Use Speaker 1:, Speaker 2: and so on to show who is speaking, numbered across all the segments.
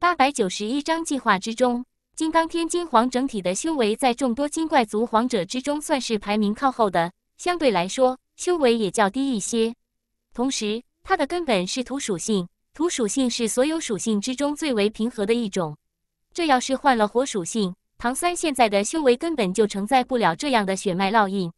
Speaker 1: 八百九十一章计划之中，金刚天金皇整体的修为在众多金怪族皇者之中算是排名靠后的，相对来说，修为也较低一些。同时，它的根本是土属性，土属性是所有属性之中最为平和的一种。这要是换了火属性，唐三现在的修为根本就承载不了这样的血脉烙印，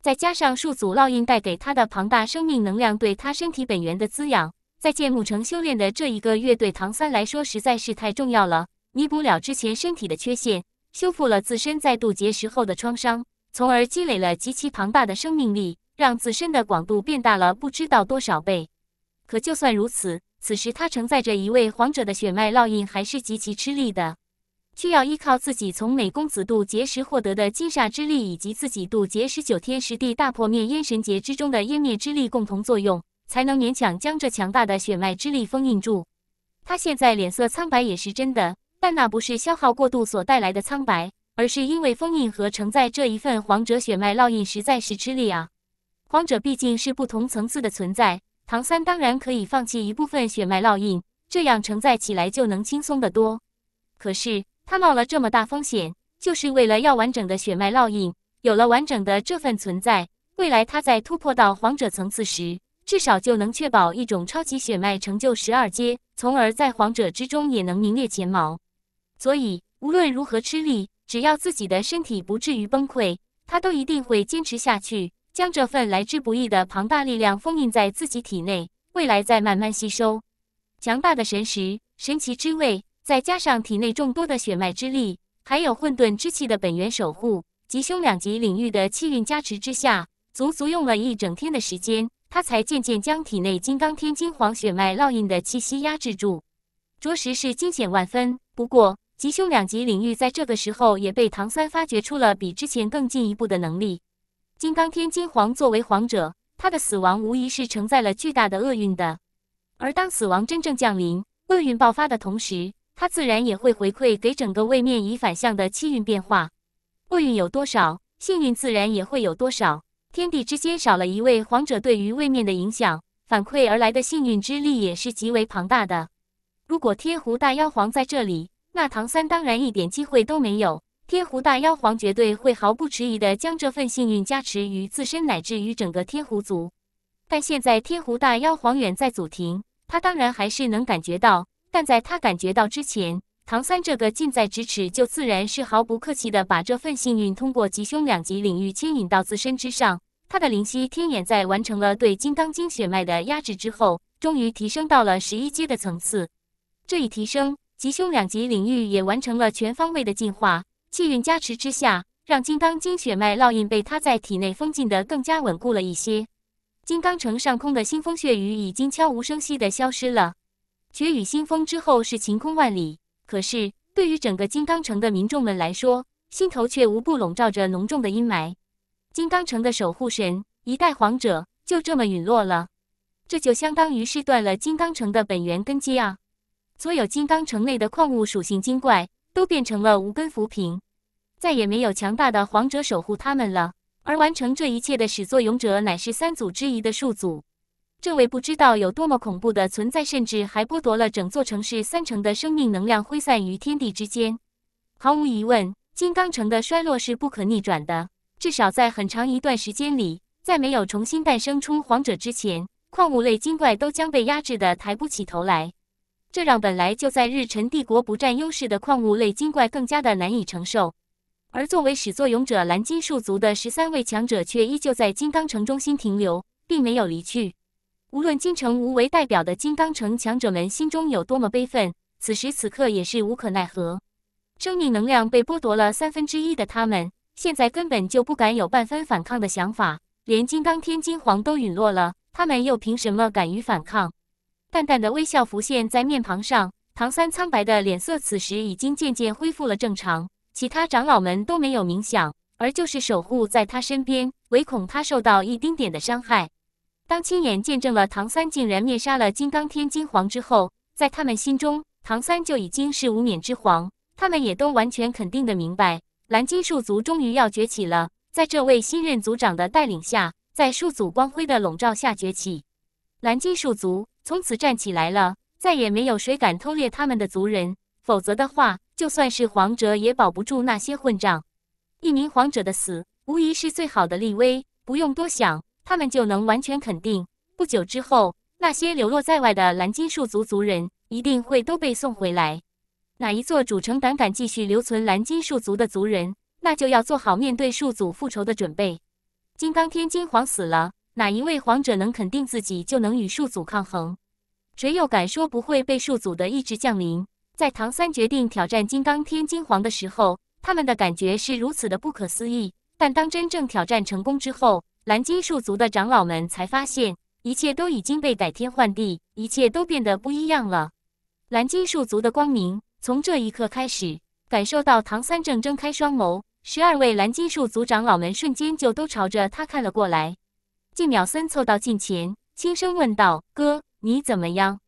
Speaker 1: 再加上数组烙印带给他的庞大生命能量，对他身体本源的滋养。在建木城修炼的这一个月，对唐三来说实在是太重要了，弥补了之前身体的缺陷，修复了自身在渡劫时后的创伤，从而积累了极其庞大的生命力，让自身的广度变大了不知道多少倍。可就算如此，此时他承载着一位皇者的血脉烙印，还是极其吃力的，需要依靠自己从美公子渡劫时获得的金煞之力，以及自己渡劫十九天十地大破灭烟神劫之中的湮灭之力共同作用。才能勉强将这强大的血脉之力封印住。他现在脸色苍白也是真的，但那不是消耗过度所带来的苍白，而是因为封印和承载这一份皇者血脉烙印实在是吃力啊。皇者毕竟是不同层次的存在，唐三当然可以放弃一部分血脉烙印，这样承载起来就能轻松得多。可是他冒了这么大风险，就是为了要完整的血脉烙印。有了完整的这份存在，未来他在突破到皇者层次时，至少就能确保一种超级血脉成就十二阶，从而在皇者之中也能名列前茅。所以无论如何吃力，只要自己的身体不至于崩溃，他都一定会坚持下去，将这份来之不易的庞大力量封印在自己体内，未来再慢慢吸收。强大的神识、神奇之位，再加上体内众多的血脉之力，还有混沌之气的本源守护、吉凶两极领域的气运加持之下，足足用了一整天的时间。他才渐渐将体内金刚天金黄血脉烙印的气息压制住，着实是惊险万分。不过，吉凶两极领域在这个时候也被唐三发掘出了比之前更进一步的能力。金刚天金黄作为皇者，他的死亡无疑是承载了巨大的厄运的。而当死亡真正降临，厄运爆发的同时，他自然也会回馈给整个位面以反向的气运变化。厄运有多少，幸运自然也会有多少。天地之间少了一位皇者，对于位面的影响反馈而来的幸运之力也是极为庞大的。如果天狐大妖皇在这里，那唐三当然一点机会都没有。天狐大妖皇绝对会毫不迟疑的将这份幸运加持于自身，乃至于整个天狐族。但现在天狐大妖皇远在祖庭，他当然还是能感觉到，但在他感觉到之前。唐三这个近在咫尺，就自然是毫不客气的把这份幸运通过吉凶两极领域牵引到自身之上。他的灵犀天眼在完成了对金刚经血脉的压制之后，终于提升到了十一阶的层次。这一提升，吉凶两极领域也完成了全方位的进化。气运加持之下，让金刚经血脉烙印被他在体内封禁的更加稳固了一些。金刚城上空的腥风血雨已经悄无声息的消失了，血雨腥风之后是晴空万里。可是，对于整个金刚城的民众们来说，心头却无不笼罩着浓重的阴霾。金刚城的守护神，一代皇者，就这么陨落了。这就相当于是断了金刚城的本源根基啊！所有金刚城内的矿物属性精怪都变成了无根浮萍，再也没有强大的皇者守护他们了。而完成这一切的始作俑者，乃是三祖之一的树祖。这位不知道有多么恐怖的存在，甚至还剥夺了整座城市三成的生命能量，挥散于天地之间。毫无疑问，金刚城的衰落是不可逆转的，至少在很长一段时间里，在没有重新诞生出皇者之前，矿物类精怪都将被压制的抬不起头来。这让本来就在日辰帝国不占优势的矿物类精怪更加的难以承受。而作为始作俑者蓝金树族的十三位强者，却依旧在金刚城中心停留，并没有离去。无论金城无为代表的金刚城强者们心中有多么悲愤，此时此刻也是无可奈何。生命能量被剥夺了三分之一的他们，现在根本就不敢有半分反抗的想法。连金刚天金皇都陨落了，他们又凭什么敢于反抗？淡淡的微笑浮现在面庞上，唐三苍白的脸色此时已经渐渐恢复了正常。其他长老们都没有冥想，而就是守护在他身边，唯恐他受到一丁点的伤害。当亲眼见证了唐三竟然灭杀了金刚天金皇之后，在他们心中，唐三就已经是无冕之皇。他们也都完全肯定的明白，蓝金树族终于要崛起了。在这位新任族长的带领下，在树祖光辉的笼罩下崛起，蓝金树族从此站起来了。再也没有谁敢偷猎他们的族人，否则的话，就算是皇者也保不住那些混账。一名皇者的死，无疑是最好的立威。不用多想。他们就能完全肯定，不久之后，那些流落在外的蓝金树族族人一定会都被送回来。哪一座主城胆敢继续留存蓝金树族的族人，那就要做好面对树祖复仇的准备。金刚天金皇死了，哪一位皇者能肯定自己就能与树祖抗衡？谁又敢说不会被树祖的意志降临？在唐三决定挑战金刚天金皇的时候，他们的感觉是如此的不可思议。但当真正挑战成功之后，蓝金树族的长老们才发现，一切都已经被改天换地，一切都变得不一样了。蓝金树族的光明从这一刻开始感受到。唐三正睁开双眸，十二位蓝金树族长老们瞬间就都朝着他看了过来。靳淼森凑到近前，轻声问道：“哥，你怎么样？”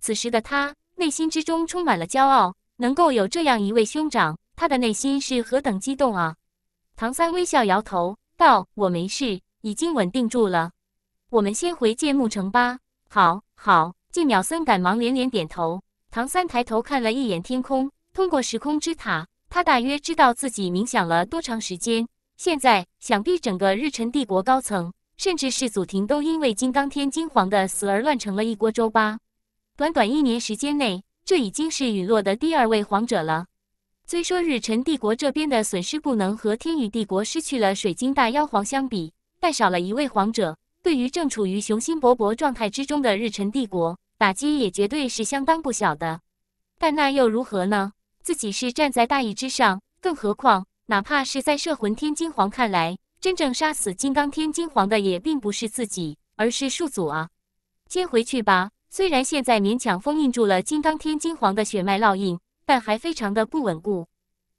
Speaker 1: 此时的他内心之中充满了骄傲，能够有这样一位兄长，他的内心是何等激动啊！唐三微笑摇头道：“我没事。”已经稳定住了，我们先回建木城吧。好，好，晋淼森赶忙连连点头。唐三抬头看了一眼天空，通过时空之塔，他大约知道自己冥想了多长时间。现在想必整个日辰帝国高层，甚至是祖庭，都因为金刚天金皇的死而乱成了一锅粥吧。短短一年时间内，这已经是陨落的第二位皇者了。虽说日辰帝国这边的损失不能和天宇帝国失去了水晶大妖皇相比。但少了一位皇者，对于正处于雄心勃勃状态之中的日辰帝国，打击也绝对是相当不小的。但那又如何呢？自己是站在大义之上，更何况哪怕是在摄魂天金皇看来，真正杀死金刚天金皇的也并不是自己，而是树祖啊！先回去吧。虽然现在勉强封印住了金刚天金皇的血脉烙印，但还非常的不稳固。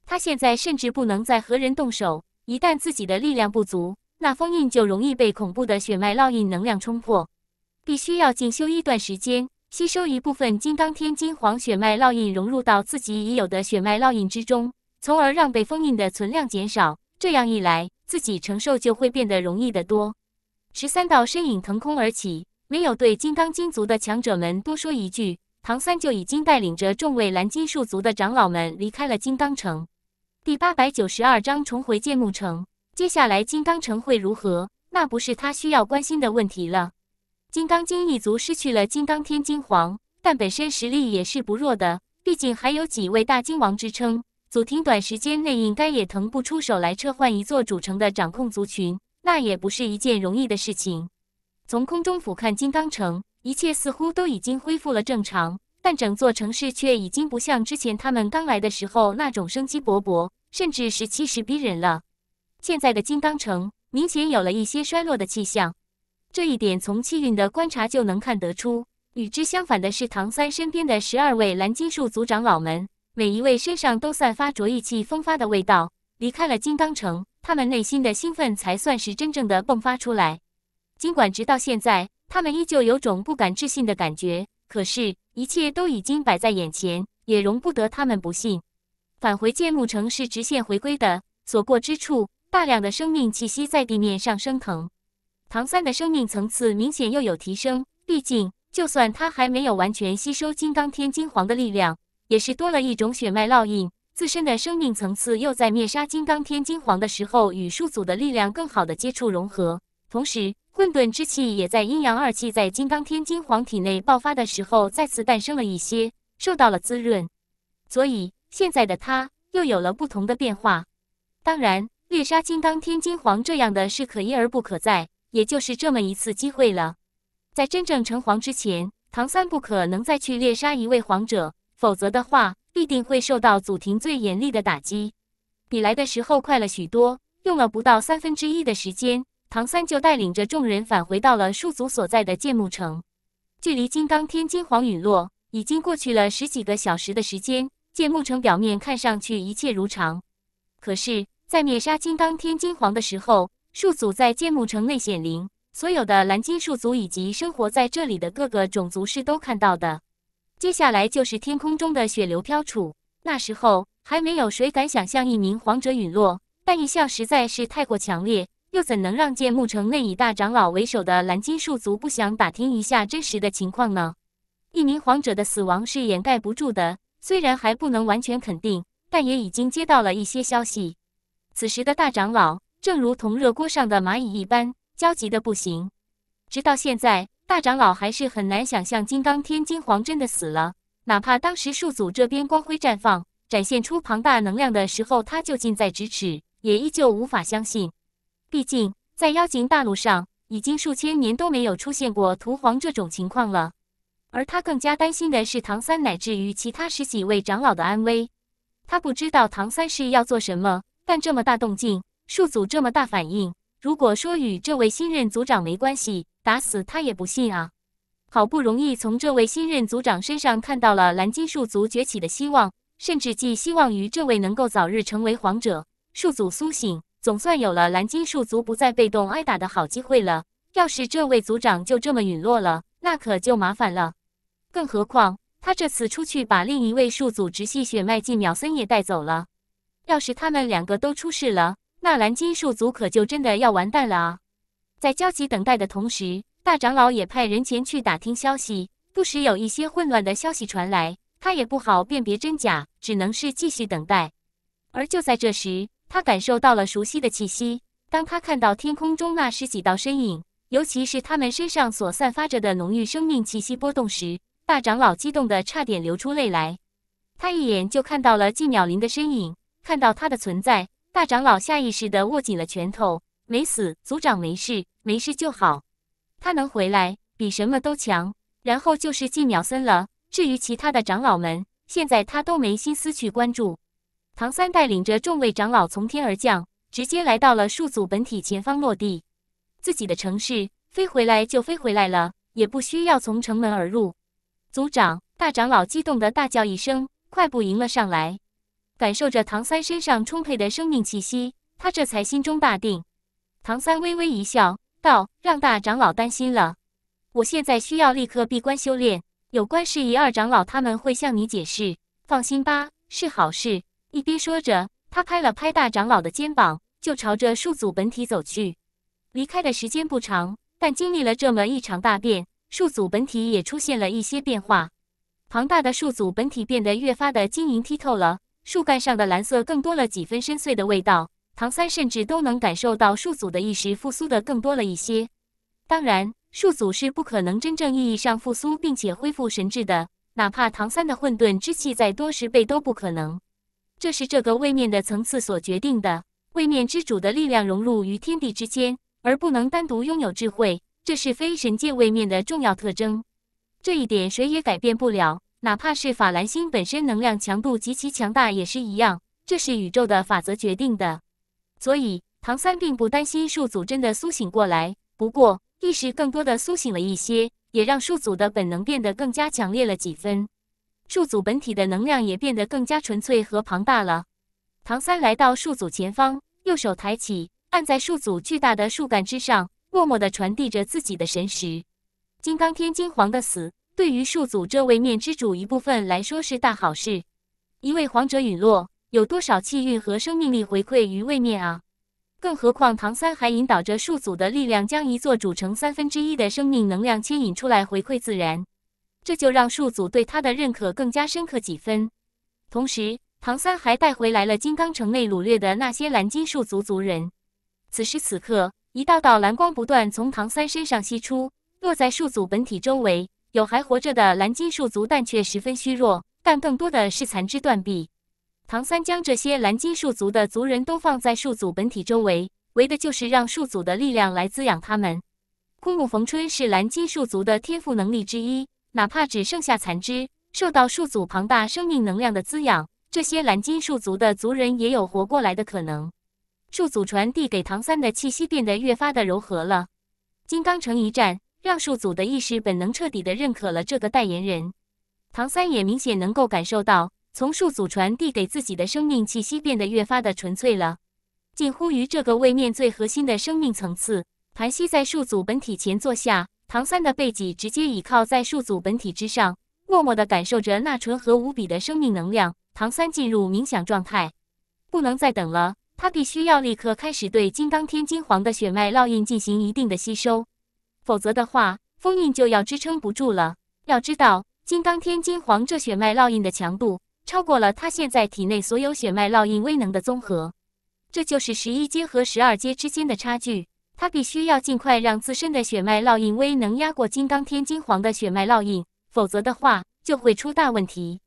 Speaker 1: 他现在甚至不能再和人动手，一旦自己的力量不足。那封印就容易被恐怖的血脉烙印能量冲破，必须要进修一段时间，吸收一部分金刚天金皇血脉烙印融入到自己已有的血脉烙印之中，从而让被封印的存量减少。这样一来，自己承受就会变得容易得多。十三道身影腾空而起，没有对金刚金族的强者们多说一句，唐三就已经带领着众位蓝金树族的长老们离开了金刚城。第八百九十二章：重回剑木城。接下来金刚城会如何？那不是他需要关心的问题了。金刚精一族失去了金刚天金皇，但本身实力也是不弱的。毕竟还有几位大金王之称。祖庭短时间内应该也腾不出手来撤换一座主城的掌控族群，那也不是一件容易的事情。从空中俯瞰金刚城，一切似乎都已经恢复了正常，但整座城市却已经不像之前他们刚来的时候那种生机勃勃，甚至是气势逼人了。现在的金刚城明显有了一些衰落的气象，这一点从气运的观察就能看得出。与之相反的是，唐三身边的十二位蓝金术族长老们，每一位身上都散发着意气风发的味道。离开了金刚城，他们内心的兴奋才算是真正的迸发出来。尽管直到现在，他们依旧有种不敢置信的感觉，可是，一切都已经摆在眼前，也容不得他们不信。返回剑木城是直线回归的，所过之处。大量的生命气息在地面上升腾，唐三的生命层次明显又有提升。毕竟，就算他还没有完全吸收金刚天金黄的力量，也是多了一种血脉烙印。自身的生命层次又在灭杀金刚天金黄的时候，与树组的力量更好的接触融合。同时，混沌之气也在阴阳二气在金刚天金黄体内爆发的时候，再次诞生了一些，受到了滋润。所以，现在的他又有了不同的变化。当然。猎杀金刚天金皇这样的事可一而不可再，也就是这么一次机会了。在真正成皇之前，唐三不可能再去猎杀一位皇者，否则的话必定会受到祖庭最严厉的打击。比来的时候快了许多，用了不到三分之一的时间，唐三就带领着众人返回到了树族所在的剑木城。距离金刚天金皇陨落已经过去了十几个小时的时间，剑木城表面看上去一切如常，可是。在灭杀金刚天金皇的时候，树祖在剑木城内显灵，所有的蓝金树族以及生活在这里的各个种族是都看到的。接下来就是天空中的血流飘杵，那时候还没有谁敢想象一名皇者陨落，但异象实在是太过强烈，又怎能让剑木城内以大长老为首的蓝金树族不想打听一下真实的情况呢？一名皇者的死亡是掩盖不住的，虽然还不能完全肯定，但也已经接到了一些消息。此时的大长老正如同热锅上的蚂蚁一般焦急的不行。直到现在，大长老还是很难想象金刚天金皇真的死了。哪怕当时树祖这边光辉绽放，展现出庞大能量的时候，他就近在咫尺，也依旧无法相信。毕竟在妖精大陆上，已经数千年都没有出现过屠皇这种情况了。而他更加担心的是唐三乃至于其他十几位长老的安危。他不知道唐三是要做什么。但这么大动静，树组这么大反应，如果说与这位新任组长没关系，打死他也不信啊！好不容易从这位新任组长身上看到了蓝金树族崛起的希望，甚至寄希望于这位能够早日成为皇者，树组苏醒，总算有了蓝金树族不再被动挨打的好机会了。要是这位组长就这么陨落了，那可就麻烦了。更何况，他这次出去把另一位数组直系血脉继秒森也带走了。要是他们两个都出事了，那蓝金树族可就真的要完蛋了啊！在焦急等待的同时，大长老也派人前去打听消息，不时有一些混乱的消息传来，他也不好辨别真假，只能是继续等待。而就在这时，他感受到了熟悉的气息。当他看到天空中那十几道身影，尤其是他们身上所散发着的浓郁生命气息波动时，大长老激动的差点流出泪来。他一眼就看到了季淼林的身影。看到他的存在，大长老下意识地握紧了拳头。没死，族长没事，没事就好。他能回来，比什么都强。然后就是进秒森了。至于其他的长老们，现在他都没心思去关注。唐三带领着众位长老从天而降，直接来到了数组本体前方落地。自己的城市飞回来就飞回来了，也不需要从城门而入。族长，大长老激动的大叫一声，快步迎了上来。感受着唐三身上充沛的生命气息，他这才心中大定。唐三微微一笑，道：“让大长老担心了，我现在需要立刻闭关修炼，有关事宜二长老他们会向你解释。放心吧，是好事。”一边说着，他拍了拍大长老的肩膀，就朝着数祖本体走去。离开的时间不长，但经历了这么一场大变，数祖本体也出现了一些变化。庞大的数祖本体变得越发的晶莹剔透了。树干上的蓝色更多了几分深邃的味道，唐三甚至都能感受到树祖的意识复苏的更多了一些。当然，树祖是不可能真正意义上复苏并且恢复神智的，哪怕唐三的混沌之气再多十倍都不可能。这是这个位面的层次所决定的，位面之主的力量融入于天地之间，而不能单独拥有智慧，这是非神界位面的重要特征。这一点谁也改变不了。哪怕是法兰星本身能量强度极其强大也是一样，这是宇宙的法则决定的。所以唐三并不担心树祖真的苏醒过来，不过意识更多的苏醒了一些，也让树祖的本能变得更加强烈了几分。树祖本体的能量也变得更加纯粹和庞大了。唐三来到树祖前方，右手抬起，按在树祖巨大的树干之上，默默地传递着自己的神识。金刚天金黄的死。对于数祖这位面之主一部分来说是大好事，一位皇者陨落，有多少气运和生命力回馈于位面啊？更何况唐三还引导着数祖的力量，将一座主城三分之一的生命能量牵引出来回馈自然，这就让数祖对他的认可更加深刻几分。同时，唐三还带回来了金刚城内掳掠的那些蓝金树族族人。此时此刻，一道道蓝光不断从唐三身上吸出，落在数祖本体周围。有还活着的蓝金树族，但却十分虚弱。但更多的是残肢断臂。唐三将这些蓝金树族的族人都放在树祖本体周围，为的就是让树祖的力量来滋养他们。枯木逢春是蓝金树族的天赋能力之一，哪怕只剩下残肢，受到树祖庞大生命能量的滋养，这些蓝金树族的族人也有活过来的可能。树祖传递给唐三的气息变得越发的柔和了。金刚城一战。让数组的意识本能彻底的认可了这个代言人，唐三也明显能够感受到，从数组传递给自己的生命气息变得越发的纯粹了，近乎于这个位面最核心的生命层次。盘膝在数组本体前坐下，唐三的背脊直接倚靠在数组本体之上，默默的感受着那纯和无比的生命能量。唐三进入冥想状态，不能再等了，他必须要立刻开始对金刚天金黄的血脉烙印进行一定的吸收。否则的话，封印就要支撑不住了。要知道，金刚天金黄这血脉烙印的强度，超过了他现在体内所有血脉烙印威能的综合。这就是十一阶和十二阶之间的差距。他必须要尽快让自身的血脉烙印威能压过金刚天金黄的血脉烙印，否则的话就会出大问题。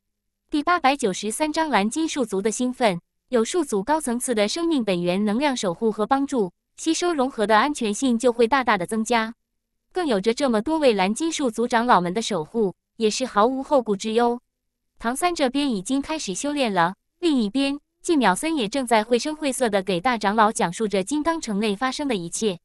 Speaker 1: 第八百九十三章蓝金树族的兴奋，有树族高层次的生命本源能量守护和帮助，吸收融合的安全性就会大大的增加。更有着这么多位蓝金树族长老们的守护，也是毫无后顾之忧。唐三这边已经开始修炼了，另一边，季淼森也正在绘声绘色的给大长老讲述着金刚城内发生的一切。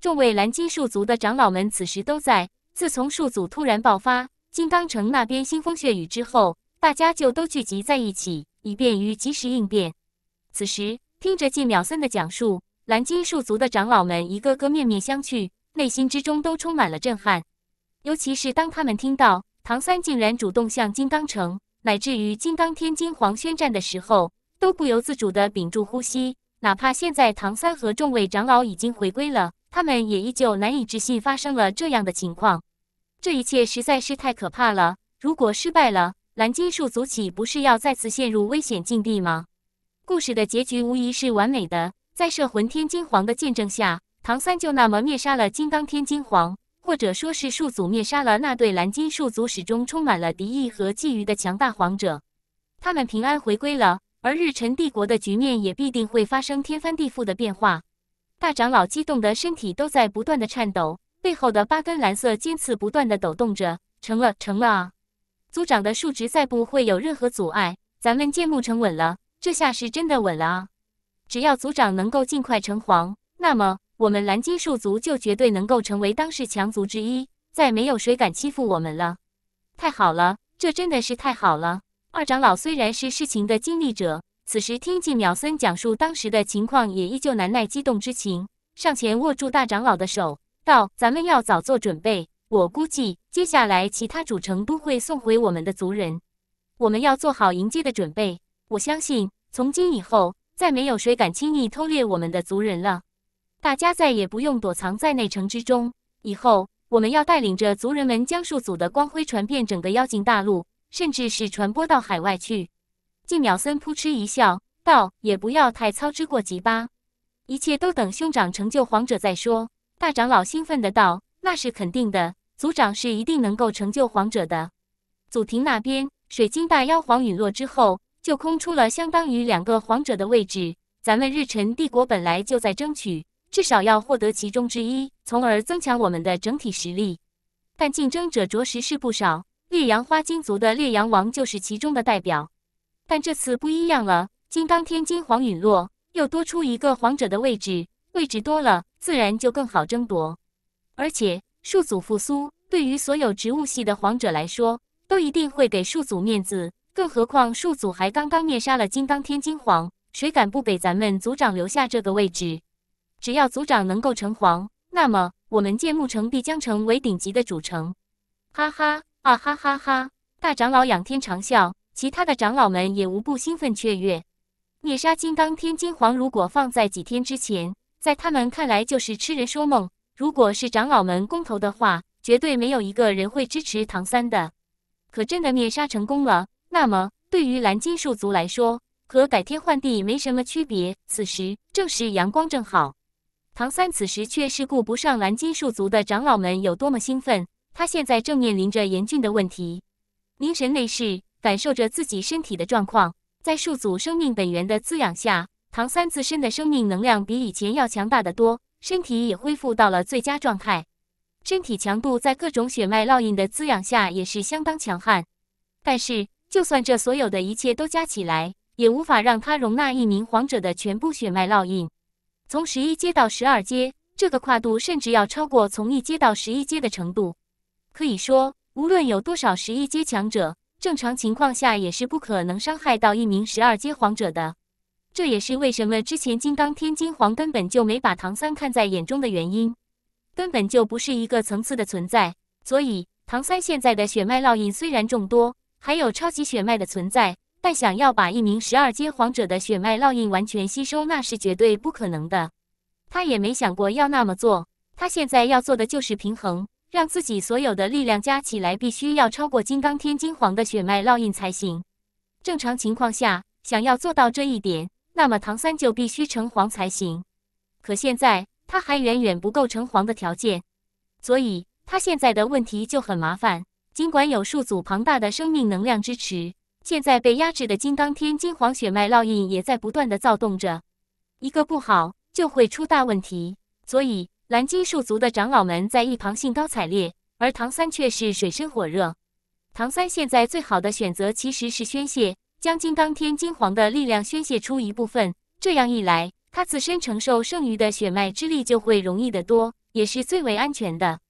Speaker 1: 众位蓝金树族的长老们此时都在，自从树祖突然爆发，金刚城那边腥风血雨之后，大家就都聚集在一起，以便于及时应变。此时，听着季淼森的讲述，蓝金树族的长老们一个个面面相觑。内心之中都充满了震撼，尤其是当他们听到唐三竟然主动向金刚城乃至于金刚天金皇宣战的时候，都不由自主地屏住呼吸。哪怕现在唐三和众位长老已经回归了，他们也依旧难以置信发生了这样的情况。这一切实在是太可怕了。如果失败了，蓝金树族岂不是要再次陷入危险境地吗？故事的结局无疑是完美的，在摄魂天金皇的见证下。唐三就那么灭杀了金刚天金皇，或者说是数祖灭杀了那对蓝金数族始终充满了敌意和觊觎的强大皇者，他们平安回归了，而日辰帝国的局面也必定会发生天翻地覆的变化。大长老激动的身体都在不断的颤抖，背后的八根蓝色尖刺不断的抖动着。成了，成了啊！族长的数值再不会有任何阻碍，咱们剑木城稳了，这下是真的稳了啊！只要族长能够尽快成皇，那么。我们蓝金树族就绝对能够成为当世强族之一，再没有谁敢欺负我们了。太好了，这真的是太好了！二长老虽然是事情的经历者，此时听季淼森讲述当时的情况，也依旧难耐激动之情，上前握住大长老的手，道：“咱们要早做准备。我估计接下来其他主城都会送回我们的族人，我们要做好迎接的准备。我相信从今以后，再没有谁敢轻易偷掠我们的族人了。”大家再也不用躲藏在内城之中。以后我们要带领着族人们，将树祖的光辉传遍整个妖精大陆，甚至是传播到海外去。静淼森扑哧一笑，道：“也不要太操之过急吧，一切都等兄长成就皇者再说。”大长老兴奋的道：“那是肯定的，族长是一定能够成就皇者的。”祖庭那边，水晶大妖皇陨落之后，就空出了相当于两个皇者的位置。咱们日辰帝国本来就在争取。至少要获得其中之一，从而增强我们的整体实力。但竞争者着实是不少，烈阳花金族的烈阳王就是其中的代表。但这次不一样了，金刚天金黄陨落，又多出一个皇者的位置。位置多了，自然就更好争夺。而且树祖复苏，对于所有植物系的皇者来说，都一定会给树祖面子。更何况树祖还刚刚灭杀了金刚天金皇，谁敢不给咱们族长留下这个位置？只要族长能够成皇，那么我们建木城必将成为顶级的主城。哈哈啊哈哈哈！大长老仰天长笑，其他的长老们也无不兴奋雀跃。灭杀金刚天金皇，如果放在几天之前，在他们看来就是痴人说梦。如果是长老们公投的话，绝对没有一个人会支持唐三的。可真的灭杀成功了，那么对于蓝金树族来说，和改天换地没什么区别。此时正是阳光正好。唐三此时却是顾不上蓝金树族的长老们有多么兴奋，他现在正面临着严峻的问题。凝神内视，感受着自己身体的状况，在树族生命本源的滋养下，唐三自身的生命能量比以前要强大的多，身体也恢复到了最佳状态。身体强度在各种血脉烙印的滋养下也是相当强悍。但是，就算这所有的一切都加起来，也无法让他容纳一名皇者的全部血脉烙印。从十一阶到十二阶，这个跨度甚至要超过从一阶到十一阶的程度。可以说，无论有多少十一阶强者，正常情况下也是不可能伤害到一名十二阶皇者的。这也是为什么之前金刚天金皇根本就没把唐三看在眼中的原因，根本就不是一个层次的存在。所以，唐三现在的血脉烙印虽然众多，还有超级血脉的存在。但想要把一名十二阶皇者的血脉烙印完全吸收，那是绝对不可能的。他也没想过要那么做。他现在要做的就是平衡，让自己所有的力量加起来，必须要超过金刚天金皇的血脉烙印才行。正常情况下，想要做到这一点，那么唐三就必须成皇才行。可现在他还远远不够成皇的条件，所以他现在的问题就很麻烦。尽管有数组庞大的生命能量支持。现在被压制的金刚天金黄血脉烙印也在不断的躁动着，一个不好就会出大问题。所以蓝金树族的长老们在一旁兴高采烈，而唐三却是水深火热。唐三现在最好的选择其实是宣泄，将金刚天金黄的力量宣泄出一部分，这样一来，他自身承受剩余的血脉之力就会容易得多，也是最为安全的。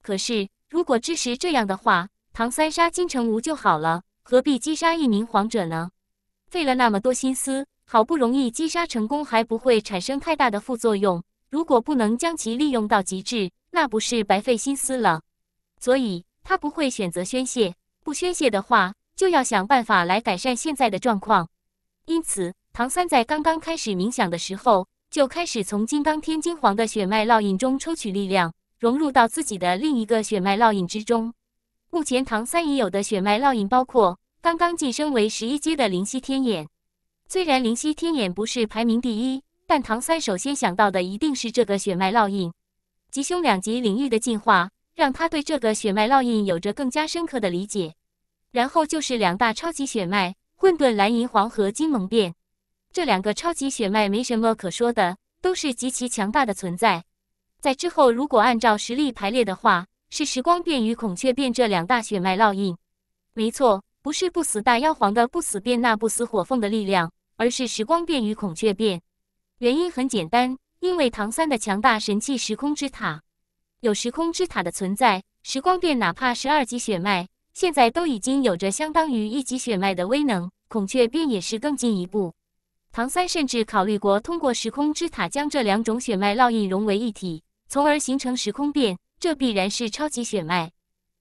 Speaker 1: 可是如果支持这样的话，唐三杀金城武就好了。何必击杀一名皇者呢？费了那么多心思，好不容易击杀成功，还不会产生太大的副作用。如果不能将其利用到极致，那不是白费心思了。所以他不会选择宣泄，不宣泄的话，就要想办法来改善现在的状况。因此，唐三在刚刚开始冥想的时候，就开始从金刚天金皇的血脉烙印中抽取力量，融入到自己的另一个血脉烙印之中。目前唐三已有的血脉烙印包括刚刚晋升为十一阶的灵犀天眼。虽然灵犀天眼不是排名第一，但唐三首先想到的一定是这个血脉烙印。吉凶两极领域的进化，让他对这个血脉烙印有着更加深刻的理解。然后就是两大超级血脉：混沌蓝银皇和金蒙变。这两个超级血脉没什么可说的，都是极其强大的存在。在之后，如果按照实力排列的话，是时光变与孔雀变这两大血脉烙印，没错，不是不死大妖皇的不死变那不死火凤的力量，而是时光变与孔雀变。原因很简单，因为唐三的强大神器时空之塔，有时空之塔的存在，时光变哪怕是二级血脉，现在都已经有着相当于一级血脉的威能，孔雀变也是更进一步。唐三甚至考虑过通过时空之塔将这两种血脉烙印融为一体，从而形成时空变。这必然是超级血脉，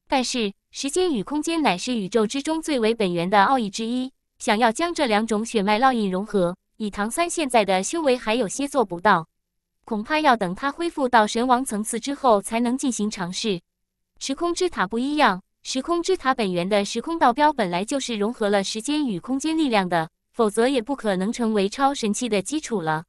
Speaker 1: 但是时间与空间乃是宇宙之中最为本源的奥义之一。想要将这两种血脉烙印融合，以唐三现在的修为还有些做不到，恐怕要等他恢复到神王层次之后才能进行尝试。时空之塔不一样，时空之塔本源的时空道标本来就是融合了时间与空间力量的，否则也不可能成为超神器的基础了。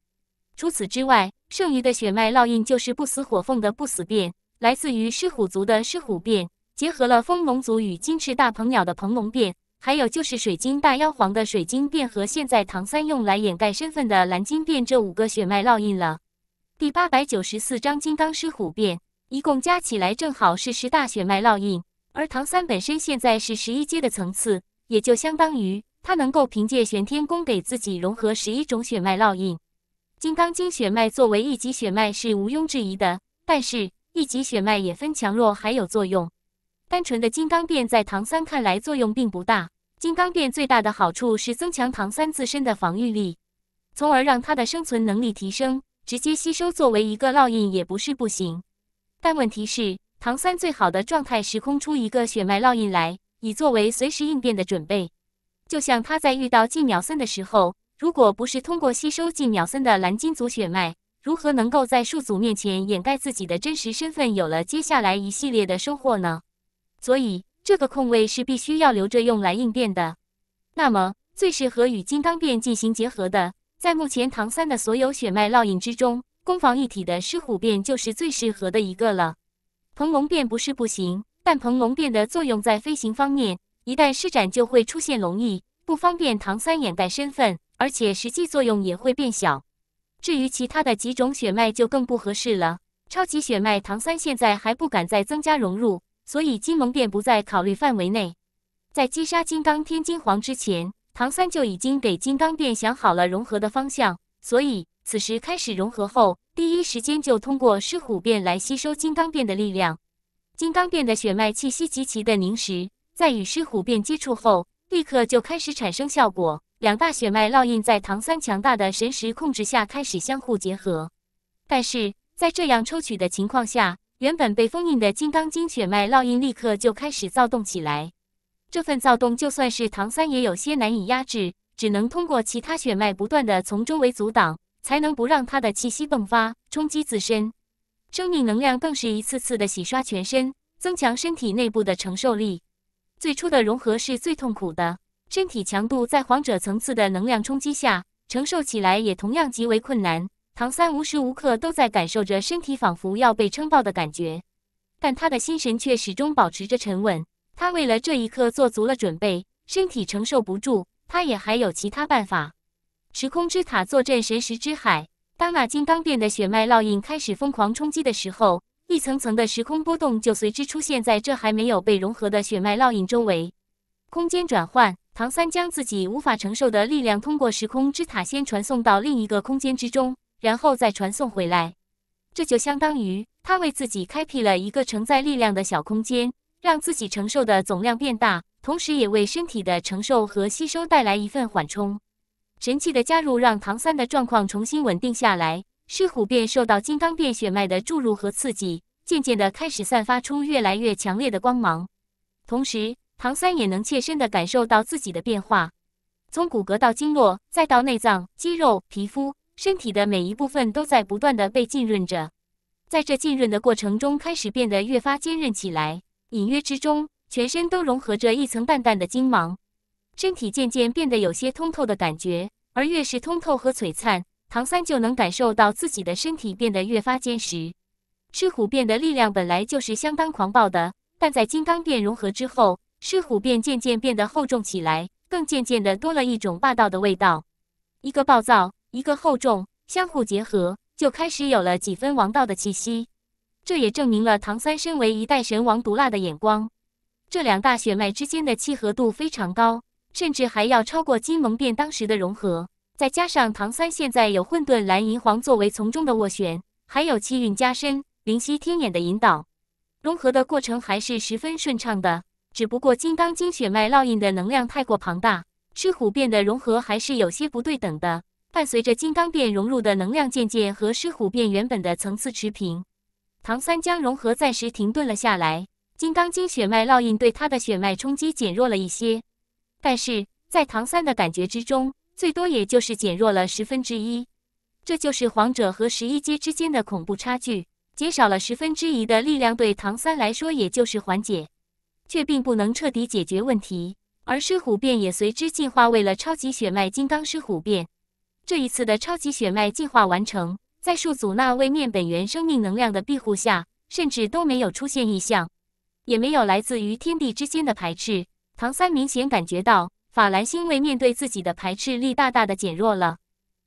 Speaker 1: 除此之外，剩余的血脉烙印就是不死火凤的不死变。来自于狮虎族的狮虎变，结合了风龙族与金翅大鹏鸟的鹏龙变，还有就是水晶大妖皇的水晶变和现在唐三用来掩盖身份的蓝晶变，这五个血脉烙印了。第八百九十四章金刚狮虎变，一共加起来正好是十大血脉烙印。而唐三本身现在是十一阶的层次，也就相当于他能够凭借玄天功给自己融合十一种血脉烙印。金刚晶血脉作为一级血脉是毋庸置疑的，但是。一级血脉也分强弱，还有作用。单纯的金刚变在唐三看来作用并不大。金刚变最大的好处是增强唐三自身的防御力，从而让他的生存能力提升。直接吸收作为一个烙印也不是不行。但问题是，唐三最好的状态，时空出一个血脉烙印来，以作为随时应变的准备。就像他在遇到季淼森的时候，如果不是通过吸收季淼森的蓝金族血脉，如何能够在数组面前掩盖自己的真实身份，有了接下来一系列的收获呢？所以这个空位是必须要留着用来应变的。那么最适合与金刚变进行结合的，在目前唐三的所有血脉烙印之中，攻防一体的狮虎变就是最适合的一个了。鹏龙变不是不行，但鹏龙变的作用在飞行方面，一旦施展就会出现龙翼，不方便唐三掩盖身份，而且实际作用也会变小。至于其他的几种血脉就更不合适了。超级血脉唐三现在还不敢再增加融入，所以金龙便不在考虑范围内。在击杀金刚天金黄之前，唐三就已经给金刚变想好了融合的方向，所以此时开始融合后，第一时间就通过狮虎变来吸收金刚变的力量。金刚变的血脉气息极其的凝实，在与狮虎变接触后，立刻就开始产生效果。两大血脉烙印在唐三强大的神识控制下开始相互结合，但是在这样抽取的情况下，原本被封印的金刚经血脉烙印立刻就开始躁动起来。这份躁动就算是唐三也有些难以压制，只能通过其他血脉不断的从周围阻挡，才能不让他的气息迸发冲击自身。生命能量更是一次次的洗刷全身，增强身体内部的承受力。最初的融合是最痛苦的。身体强度在皇者层次的能量冲击下承受起来也同样极为困难。唐三无时无刻都在感受着身体仿佛要被撑爆的感觉，但他的心神却始终保持着沉稳。他为了这一刻做足了准备，身体承受不住，他也还有其他办法。时空之塔坐镇神石之海，当那金刚变的血脉烙印开始疯狂冲击的时候，一层层的时空波动就随之出现在这还没有被融合的血脉烙印周围，空间转换。唐三将自己无法承受的力量，通过时空之塔先传送到另一个空间之中，然后再传送回来。这就相当于他为自己开辟了一个承载力量的小空间，让自己承受的总量变大，同时也为身体的承受和吸收带来一份缓冲。神器的加入让唐三的状况重新稳定下来，狮虎便受到金刚变血脉的注入和刺激，渐渐地开始散发出越来越强烈的光芒，同时。唐三也能切身的感受到自己的变化，从骨骼到经络，再到内脏、肌肉、皮肤，身体的每一部分都在不断的被浸润着，在这浸润的过程中，开始变得越发坚韧起来。隐约之中，全身都融合着一层淡淡的金芒，身体渐渐变得有些通透的感觉。而越是通透和璀璨，唐三就能感受到自己的身体变得越发坚实。赤虎变的力量本来就是相当狂暴的，但在金刚变融合之后。狮虎便渐渐变得厚重起来，更渐渐的多了一种霸道的味道。一个暴躁，一个厚重，相互结合，就开始有了几分王道的气息。这也证明了唐三身为一代神王毒辣的眼光。这两大血脉之间的契合度非常高，甚至还要超过金蒙变当时的融合。再加上唐三现在有混沌蓝银皇作为从中的斡旋，还有气运加深、灵犀天眼的引导，融合的过程还是十分顺畅的。只不过金刚经血脉烙印的能量太过庞大，狮虎变的融合还是有些不对等的。伴随着金刚变融入的能量渐渐和狮虎变原本的层次持平，唐三将融合暂时停顿了下来。金刚经血脉烙印对他的血脉冲击减弱了一些，但是在唐三的感觉之中，最多也就是减弱了十分之一。这就是皇者和十一阶之间的恐怖差距，减少了十分之一的力量对唐三来说，也就是缓解。却并不能彻底解决问题，而狮虎变也随之进化为了超级血脉金刚狮虎变。这一次的超级血脉进化完成，在树祖那位面本源生命能量的庇护下，甚至都没有出现异象，也没有来自于天地之间的排斥。唐三明显感觉到，法兰星位面对自己的排斥力大大的减弱了。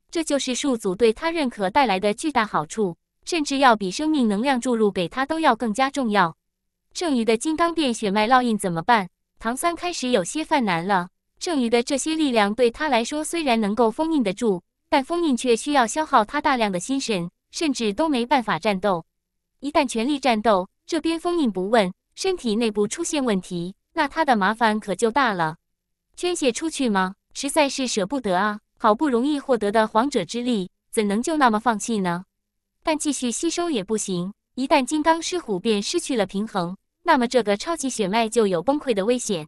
Speaker 1: 这就是树祖对他认可带来的巨大好处，甚至要比生命能量注入给他都要更加重要。剩余的金刚变血脉烙印怎么办？唐三开始有些犯难了。剩余的这些力量对他来说，虽然能够封印得住，但封印却需要消耗他大量的心神，甚至都没办法战斗。一旦全力战斗，这边封印不问，身体内部出现问题，那他的麻烦可就大了。捐献出去吗？实在是舍不得啊！好不容易获得的皇者之力，怎能就那么放弃呢？但继续吸收也不行，一旦金刚狮虎便失去了平衡。那么这个超级血脉就有崩溃的危险，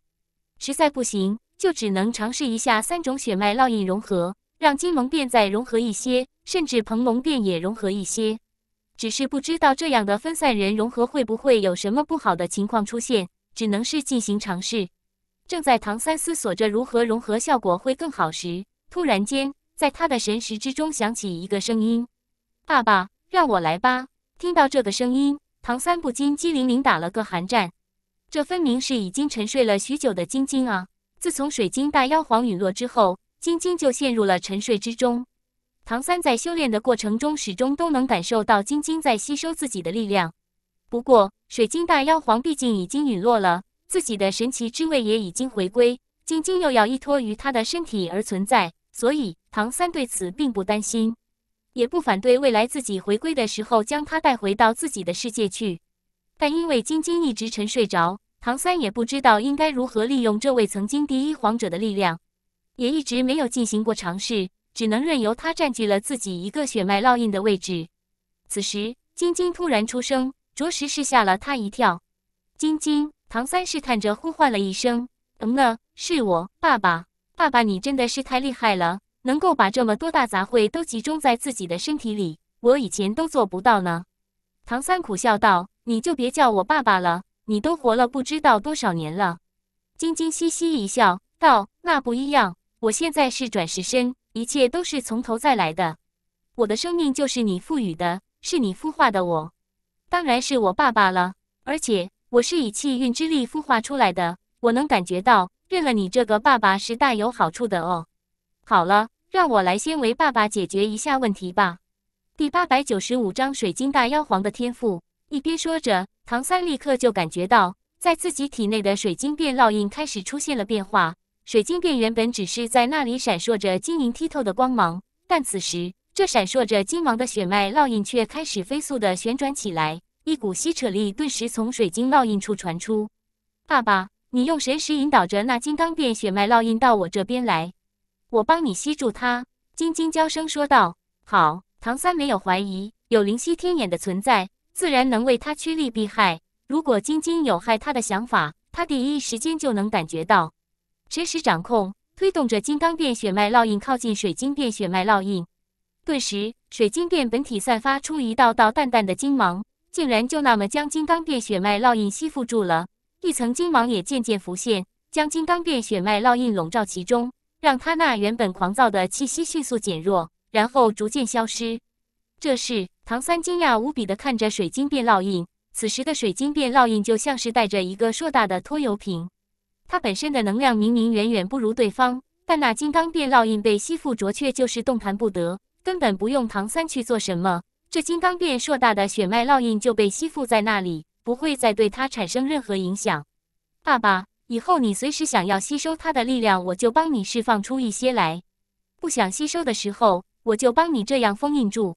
Speaker 1: 实在不行就只能尝试一下三种血脉烙印融合，让金龙变再融合一些，甚至鹏龙变也融合一些。只是不知道这样的分散人融合会不会有什么不好的情况出现，只能是进行尝试。正在唐三思索着如何融合效果会更好时，突然间在他的神识之中响起一个声音：“爸爸，让我来吧。”听到这个声音。唐三不禁机灵灵打了个寒战，这分明是已经沉睡了许久的晶晶啊！自从水晶大妖皇陨落之后，晶晶就陷入了沉睡之中。唐三在修炼的过程中，始终都能感受到晶晶在吸收自己的力量。不过，水晶大妖皇毕竟已经陨落了，自己的神奇之位也已经回归，晶晶又要依托于他的身体而存在，所以唐三对此并不担心。也不反对未来自己回归的时候将他带回到自己的世界去，但因为晶晶一直沉睡着，唐三也不知道应该如何利用这位曾经第一皇者的力量，也一直没有进行过尝试，只能任由他占据了自己一个血脉烙印的位置。此时，晶晶突然出声，着实是吓了他一跳。晶晶，唐三试探着呼唤了一声：“嗯呢，是我，爸爸，爸爸，你真的是太厉害了。”能够把这么多大杂烩都集中在自己的身体里，我以前都做不到呢。唐三苦笑道：“你就别叫我爸爸了，你都活了不知道多少年了。”晶晶嘻嘻一笑，道：“那不一样，我现在是转世身，一切都是从头再来的。我的生命就是你赋予的，是你孵化的我，当然是我爸爸了。而且我是以气运之力孵化出来的，我能感觉到认了你这个爸爸是大有好处的哦。好了。”让我来先为爸爸解决一下问题吧。第八百九十五章水晶大妖皇的天赋。一边说着，唐三立刻就感觉到，在自己体内的水晶变烙印开始出现了变化。水晶变原本只是在那里闪烁着晶莹剔透的光芒，但此时这闪烁着金芒的血脉烙印却开始飞速的旋转起来，一股吸扯力顿时从水晶烙印处传出。爸爸，你用神识引导着那金刚变血脉烙印到我这边来。我帮你吸住它，晶晶娇声说道：“好。”唐三没有怀疑，有灵犀天眼的存在，自然能为他趋利避害。如果晶晶有害他的想法，他第一时间就能感觉到，神识掌控，推动着金刚变血脉烙印靠近水晶变血脉烙印。顿时，水晶殿本体散发出一道道淡淡的金芒，竟然就那么将金刚变血脉烙印吸附住了。一层金芒也渐渐浮现，将金刚变血脉烙印笼罩其中。让他那原本狂躁的气息迅速减弱，然后逐渐消失。这时，唐三惊讶无比地看着水晶变烙印，此时的水晶变烙印就像是带着一个硕大的拖油瓶。它本身的能量明明远远不如对方，但那金刚变烙印被吸附着，却就是动弹不得，根本不用唐三去做什么。这金刚变硕大的血脉烙印就被吸附在那里，不会再对他产生任何影响。爸爸。以后你随时想要吸收他的力量，我就帮你释放出一些来；不想吸收的时候，我就帮你这样封印住，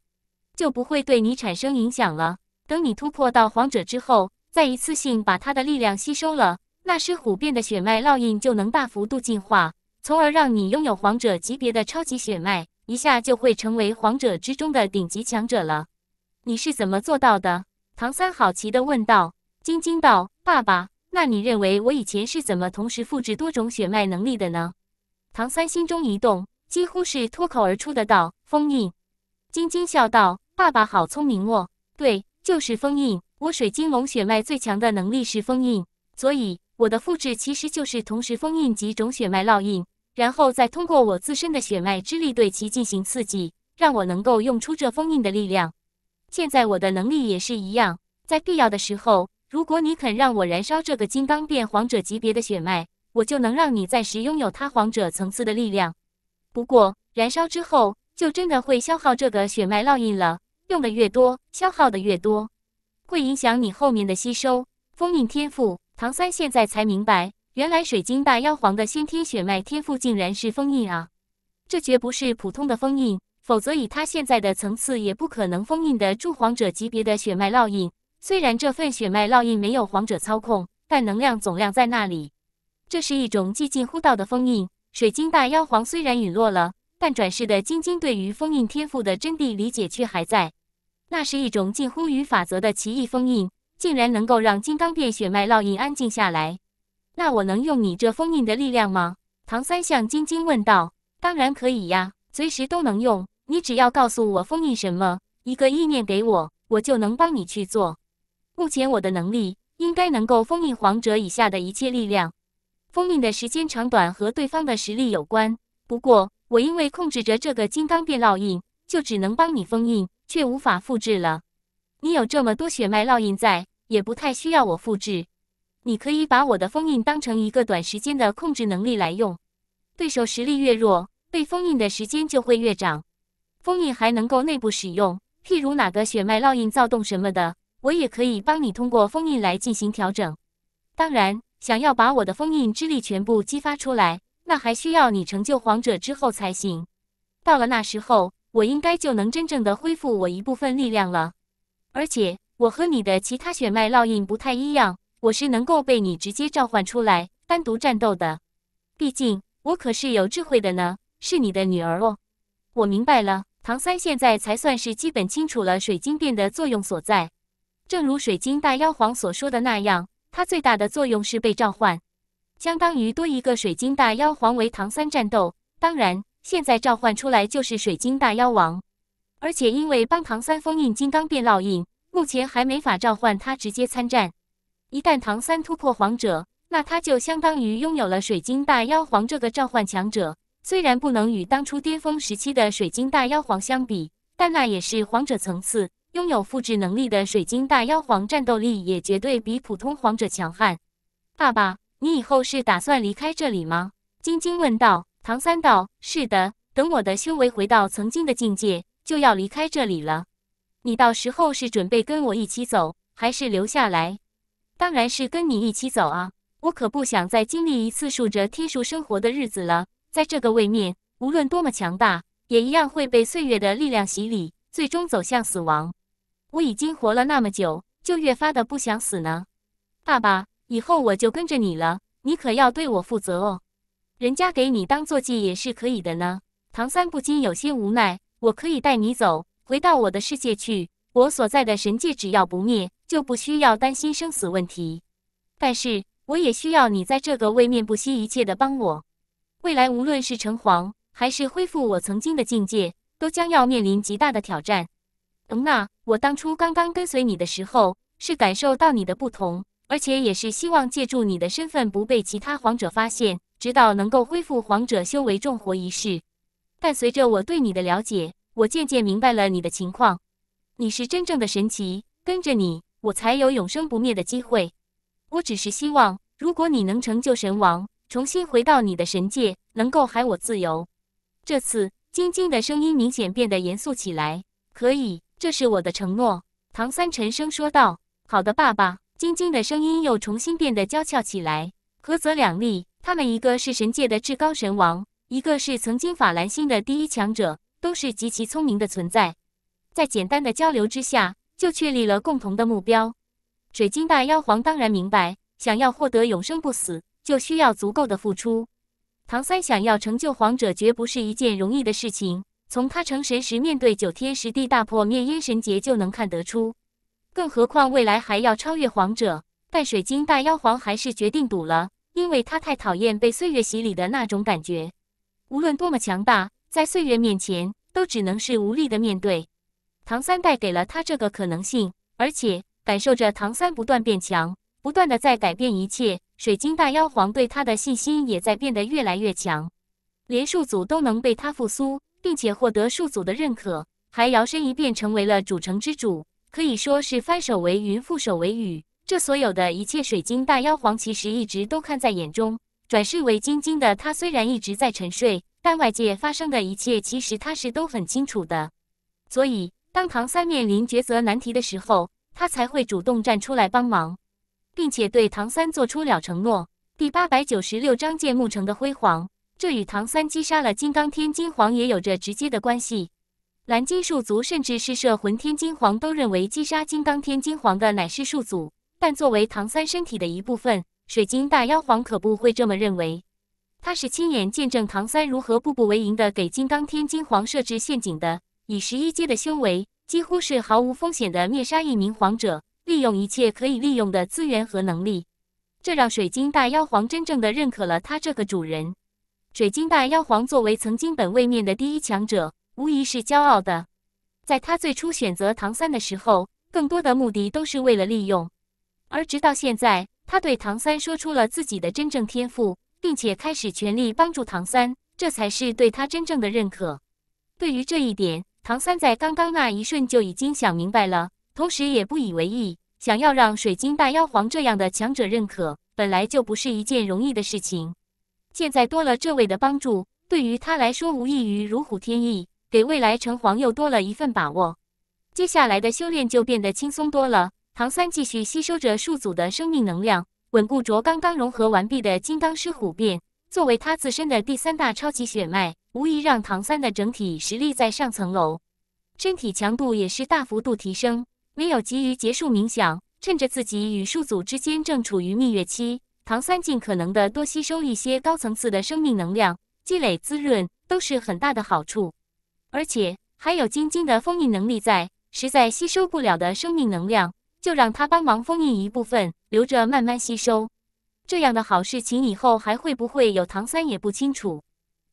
Speaker 1: 就不会对你产生影响了。等你突破到皇者之后，再一次性把他的力量吸收了，那狮虎变的血脉烙印就能大幅度进化，从而让你拥有皇者级别的超级血脉，一下就会成为皇者之中的顶级强者了。你是怎么做到的？唐三好奇的问道。晶晶道：“爸爸。”那你认为我以前是怎么同时复制多种血脉能力的呢？唐三心中一动，几乎是脱口而出的道：“封印。”晶晶笑道：“爸爸好聪明哦。”对，就是封印。我水晶龙血脉最强的能力是封印，所以我的复制其实就是同时封印几种血脉烙印，然后再通过我自身的血脉之力对其进行刺激，让我能够用出这封印的力量。现在我的能力也是一样，在必要的时候。如果你肯让我燃烧这个金刚变皇者级别的血脉，我就能让你暂时拥有他皇者层次的力量。不过，燃烧之后就真的会消耗这个血脉烙印了，用的越多，消耗的越多，会影响你后面的吸收。封印天赋，唐三现在才明白，原来水晶大妖皇的先天血脉天赋竟然是封印啊！这绝不是普通的封印，否则以他现在的层次，也不可能封印的住皇者级别的血脉烙印。虽然这份血脉烙印没有皇者操控，但能量总量在那里。这是一种既近乎道的封印。水晶大妖皇虽然陨落了，但转世的晶晶对于封印天赋的真谛理解却还在。那是一种近乎于法则的奇异封印，竟然能够让金刚变血脉烙印安静下来。那我能用你这封印的力量吗？唐三向晶晶问道。当然可以呀，随时都能用。你只要告诉我封印什么，一个意念给我，我就能帮你去做。目前我的能力应该能够封印皇者以下的一切力量。封印的时间长短和对方的实力有关。不过我因为控制着这个金刚变烙印，就只能帮你封印，却无法复制了。你有这么多血脉烙印在，也不太需要我复制。你可以把我的封印当成一个短时间的控制能力来用。对手实力越弱，被封印的时间就会越长。封印还能够内部使用，譬如哪个血脉烙印躁动什么的。我也可以帮你通过封印来进行调整，当然，想要把我的封印之力全部激发出来，那还需要你成就皇者之后才行。到了那时候，我应该就能真正的恢复我一部分力量了。而且，我和你的其他血脉烙印不太一样，我是能够被你直接召唤出来单独战斗的。毕竟，我可是有智慧的呢，是你的女儿哦。我明白了，唐三现在才算是基本清楚了水晶变的作用所在。正如水晶大妖皇所说的那样，他最大的作用是被召唤，相当于多一个水晶大妖皇为唐三战斗。当然，现在召唤出来就是水晶大妖王，而且因为帮唐三封印金刚变烙印，目前还没法召唤他直接参战。一旦唐三突破皇者，那他就相当于拥有了水晶大妖皇这个召唤强者。虽然不能与当初巅峰时期的水晶大妖皇相比，但那也是皇者层次。拥有复制能力的水晶大妖皇战斗力也绝对比普通皇者强悍。爸爸，你以后是打算离开这里吗？晶晶问道。唐三道：“是的，等我的修为回到曾经的境界，就要离开这里了。你到时候是准备跟我一起走，还是留下来？”“当然是跟你一起走啊！我可不想再经历一次数着天数生活的日子了。在这个位面，无论多么强大，也一样会被岁月的力量洗礼，最终走向死亡。”我已经活了那么久，就越发的不想死呢。爸爸，以后我就跟着你了，你可要对我负责哦。人家给你当坐骑也是可以的呢。唐三不禁有些无奈。我可以带你走，回到我的世界去。我所在的神界只要不灭，就不需要担心生死问题。但是我也需要你在这个位面不惜一切的帮我。未来无论是城隍还是恢复我曾经的境界，都将要面临极大的挑战。嗯，那。我当初刚刚跟随你的时候，是感受到你的不同，而且也是希望借助你的身份不被其他皇者发现，直到能够恢复皇者修为重活一世。但随着我对你的了解，我渐渐明白了你的情况。你是真正的神奇，跟着你，我才有永生不灭的机会。我只是希望，如果你能成就神王，重新回到你的神界，能够还我自由。这次，晶晶的声音明显变得严肃起来。可以。这是我的承诺。”唐三沉声说道。“好的，爸爸。”晶晶的声音又重新变得娇俏起来。合则两利，他们一个是神界的至高神王，一个是曾经法兰星的第一强者，都是极其聪明的存在，在简单的交流之下就确立了共同的目标。水晶大妖皇当然明白，想要获得永生不死，就需要足够的付出。唐三想要成就皇者，绝不是一件容易的事情。从他成神时面对九天十地大破灭烟神劫就能看得出，更何况未来还要超越皇者。但水晶大妖皇还是决定赌了，因为他太讨厌被岁月洗礼的那种感觉。无论多么强大，在岁月面前都只能是无力的面对。唐三带给了他这个可能性，而且感受着唐三不断变强，不断的在改变一切。水晶大妖皇对他的信心也在变得越来越强，连数组都能被他复苏。并且获得数组的认可，还摇身一变成为了主城之主，可以说是翻手为云覆手为雨。这所有的一切，水晶大妖皇其实一直都看在眼中。转世为晶晶的他虽然一直在沉睡，但外界发生的一切其实他是都很清楚的。所以，当唐三面临抉择难题的时候，他才会主动站出来帮忙，并且对唐三做出了承诺。第八百九十六章：建木城的辉煌。这与唐三击杀了金刚天金皇也有着直接的关系。蓝金树族甚至是摄魂天金皇都认为击杀金刚天金皇的乃是树祖，但作为唐三身体的一部分，水晶大妖皇可不会这么认为。他是亲眼见证唐三如何步步为营的给金刚天金皇设置陷阱的。以十一阶的修为，几乎是毫无风险的灭杀一名皇者，利用一切可以利用的资源和能力，这让水晶大妖皇真正的认可了他这个主人。水晶大妖皇作为曾经本位面的第一强者，无疑是骄傲的。在他最初选择唐三的时候，更多的目的都是为了利用。而直到现在，他对唐三说出了自己的真正天赋，并且开始全力帮助唐三，这才是对他真正的认可。对于这一点，唐三在刚刚那一瞬就已经想明白了，同时也不以为意。想要让水晶大妖皇这样的强者认可，本来就不是一件容易的事情。现在多了这位的帮助，对于他来说无异于如虎添翼，给未来城隍又多了一份把握。接下来的修炼就变得轻松多了。唐三继续吸收着数组的生命能量，稳固着刚刚融合完毕的金刚狮虎变。作为他自身的第三大超级血脉，无疑让唐三的整体实力在上层楼，身体强度也是大幅度提升。没有急于结束冥想，趁着自己与数组之间正处于蜜月期。唐三尽可能的多吸收一些高层次的生命能量，积累滋润都是很大的好处，而且还有晶晶的封印能力在，实在吸收不了的生命能量，就让他帮忙封印一部分，留着慢慢吸收。这样的好事情以后还会不会有？唐三也不清楚。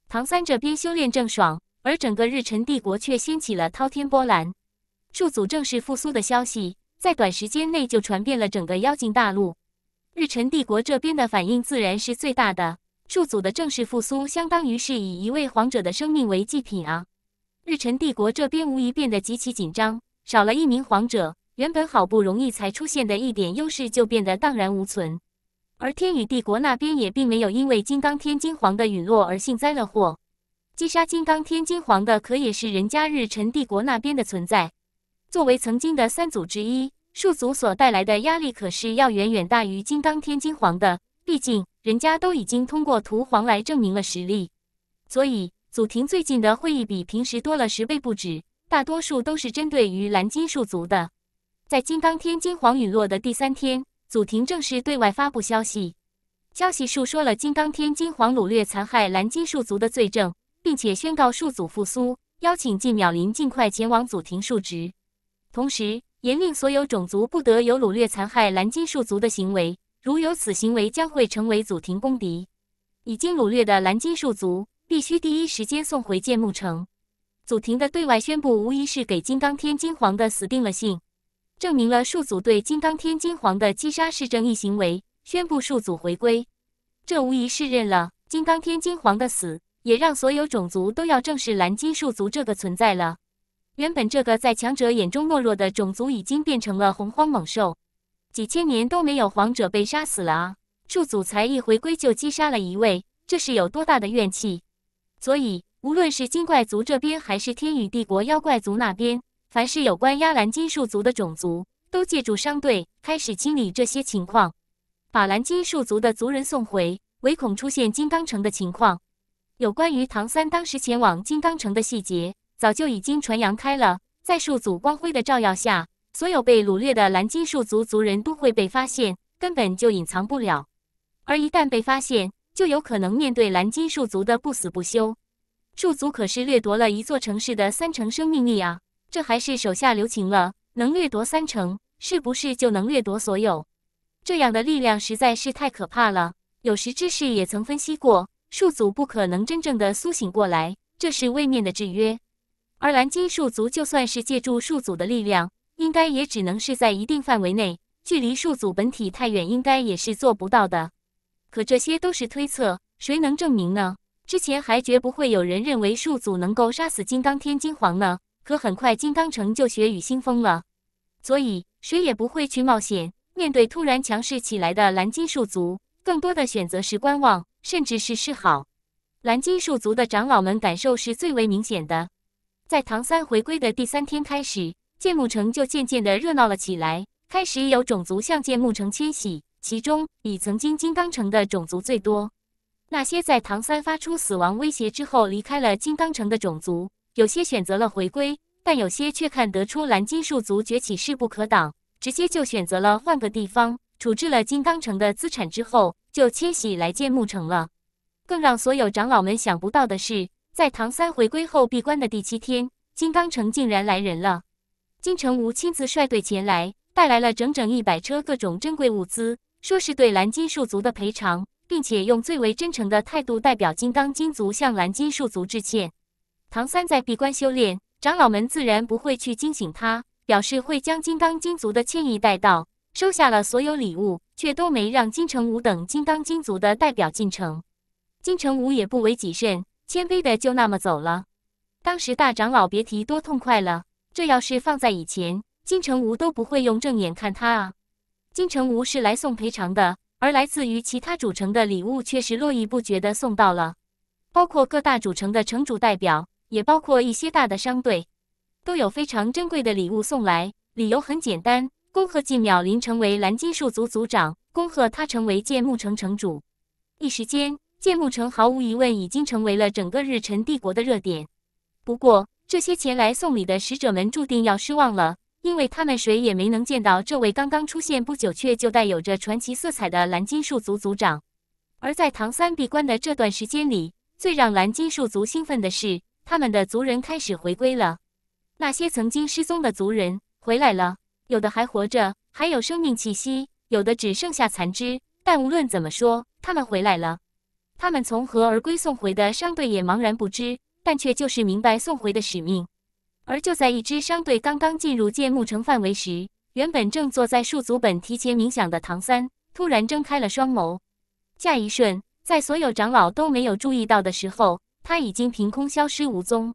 Speaker 1: 唐三这边修炼正爽，而整个日辰帝国却掀起了滔天波澜，数祖正式复苏的消息，在短时间内就传遍了整个妖精大陆。日辰帝国这边的反应自然是最大的，数组的正式复苏，相当于是以一位皇者的生命为祭品啊！日辰帝国这边无疑变得极其紧张，少了一名皇者，原本好不容易才出现的一点优势就变得荡然无存。而天宇帝国那边也并没有因为金刚天金皇的陨落而幸灾乐祸，击杀金刚天金皇的可也是人家日辰帝国那边的存在，作为曾经的三祖之一。数族所带来的压力可是要远远大于金刚天金黄的，毕竟人家都已经通过屠皇来证明了实力，所以祖庭最近的会议比平时多了十倍不止，大多数都是针对于蓝金数族的。在金刚天金黄陨落的第三天，祖庭正式对外发布消息，消息述说了金刚天金黄掳掠残害蓝金数族的罪证，并且宣告数祖复苏，邀请晋淼林尽快前往祖庭述职，同时。严令所有种族不得有掳掠、残害蓝金树族的行为，如有此行为将会成为祖庭公敌。已经掳掠的蓝金树族必须第一时间送回建木城。祖庭的对外宣布无疑是给金刚天金皇的死定了性，证明了树族对金刚天金皇的击杀是正义行为，宣布树族回归，这无疑是认了金刚天金皇的死，也让所有种族都要正视蓝金树族这个存在了。原本这个在强者眼中懦弱的种族，已经变成了洪荒猛兽，几千年都没有皇者被杀死了啊！树祖才一回归就击杀了一位，这是有多大的怨气？所以，无论是金怪族这边，还是天羽帝国妖怪族那边，凡是有关压蓝金树族的种族，都借助商队开始清理这些情况，把蓝金树族的族人送回，唯恐出现金刚城的情况。有关于唐三当时前往金刚城的细节。早就已经传扬开了，在数组光辉的照耀下，所有被掳掠的蓝金数族族人都会被发现，根本就隐藏不了。而一旦被发现，就有可能面对蓝金数族的不死不休。数族可是掠夺了一座城市的三成生命力啊！这还是手下留情了，能掠夺三成，是不是就能掠夺所有？这样的力量实在是太可怕了。有识之士也曾分析过，数组不可能真正的苏醒过来，这是位面的制约。而蓝金树族就算是借助树祖的力量，应该也只能是在一定范围内，距离树祖本体太远，应该也是做不到的。可这些都是推测，谁能证明呢？之前还绝不会有人认为树祖能够杀死金刚天金皇呢。可很快，金刚成就血雨腥风了，所以谁也不会去冒险。面对突然强势起来的蓝金树族，更多的选择是观望，甚至是示好。蓝金树族的长老们感受是最为明显的。在唐三回归的第三天开始，剑木城就渐渐的热闹了起来，开始有种族向剑木城迁徙，其中以曾经金刚城的种族最多。那些在唐三发出死亡威胁之后离开了金刚城的种族，有些选择了回归，但有些却看得出蓝金树族崛起势不可挡，直接就选择了换个地方处置了金刚城的资产之后，就迁徙来剑木城了。更让所有长老们想不到的是。在唐三回归后闭关的第七天，金刚城竟然来人了。金城武亲自率队前来，带来了整整一百车各种珍贵物资，说是对蓝金树族的赔偿，并且用最为真诚的态度代表金刚金族向蓝金树族致歉。唐三在闭关修炼，长老们自然不会去惊醒他，表示会将金刚金族的歉意带到，收下了所有礼物，却都没让金城武等金刚金族的代表进城。金城武也不为己甚。谦卑的就那么走了，当时大长老别提多痛快了。这要是放在以前，金城吴都不会用正眼看他啊。金城吴是来送赔偿的，而来自于其他主城的礼物却是络绎不绝的送到了，包括各大主城的城主代表，也包括一些大的商队，都有非常珍贵的礼物送来。理由很简单，恭贺季淼林成为蓝金树族族长，恭贺他成为剑木城城主。一时间。剑木城毫无疑问已经成为了整个日辰帝国的热点。不过，这些前来送礼的使者们注定要失望了，因为他们谁也没能见到这位刚刚出现不久却就带有着传奇色彩的蓝金树族族长。而在唐三闭关的这段时间里，最让蓝金树族兴奋的是，他们的族人开始回归了。那些曾经失踪的族人回来了，有的还活着，还有生命气息；有的只剩下残肢，但无论怎么说，他们回来了。他们从何而归？送回的商队也茫然不知，但却就是明白送回的使命。而就在一支商队刚刚进入建木城范围时，原本正坐在数足本提前冥想的唐三突然睁开了双眸。下一瞬，在所有长老都没有注意到的时候，他已经凭空消失无踪。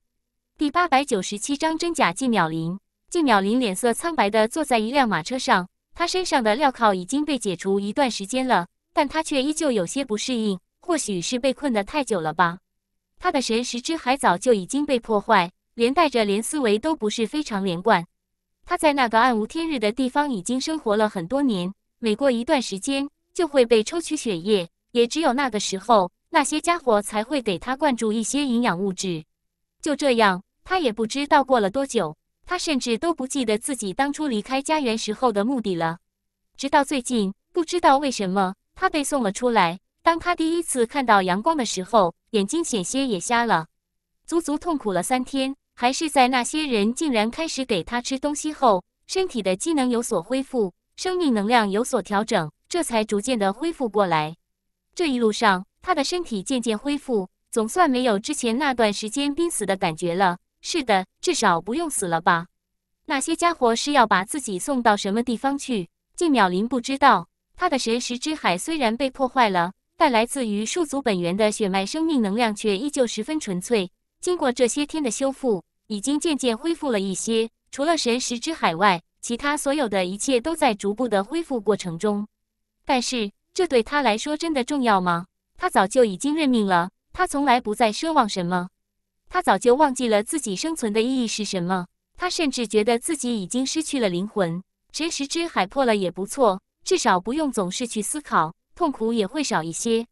Speaker 1: 第八百九十七章真假季淼林。季淼林脸色苍白的坐在一辆马车上，他身上的镣铐已经被解除一段时间了，但他却依旧有些不适应。或许是被困的太久了吧，他的神识之海早就已经被破坏，连带着连思维都不是非常连贯。他在那个暗无天日的地方已经生活了很多年，每过一段时间就会被抽取血液，也只有那个时候那些家伙才会给他灌注一些营养物质。就这样，他也不知道过了多久，他甚至都不记得自己当初离开家园时候的目的了。直到最近，不知道为什么他被送了出来。当他第一次看到阳光的时候，眼睛险些也瞎了，足足痛苦了三天。还是在那些人竟然开始给他吃东西后，身体的机能有所恢复，生命能量有所调整，这才逐渐的恢复过来。这一路上，他的身体渐渐恢复，总算没有之前那段时间濒死的感觉了。是的，至少不用死了吧？那些家伙是要把自己送到什么地方去？静淼林不知道，他的神石之海虽然被破坏了。但来自于数族本源的血脉生命能量却依旧十分纯粹。经过这些天的修复，已经渐渐恢复了一些。除了神识之海外，其他所有的一切都在逐步的恢复过程中。但是，这对他来说真的重要吗？他早就已经认命了。他从来不再奢望什么。他早就忘记了自己生存的意义是什么。他甚至觉得自己已经失去了灵魂。神识之海破了也不错，至少不用总是去思考。痛苦也会少一些。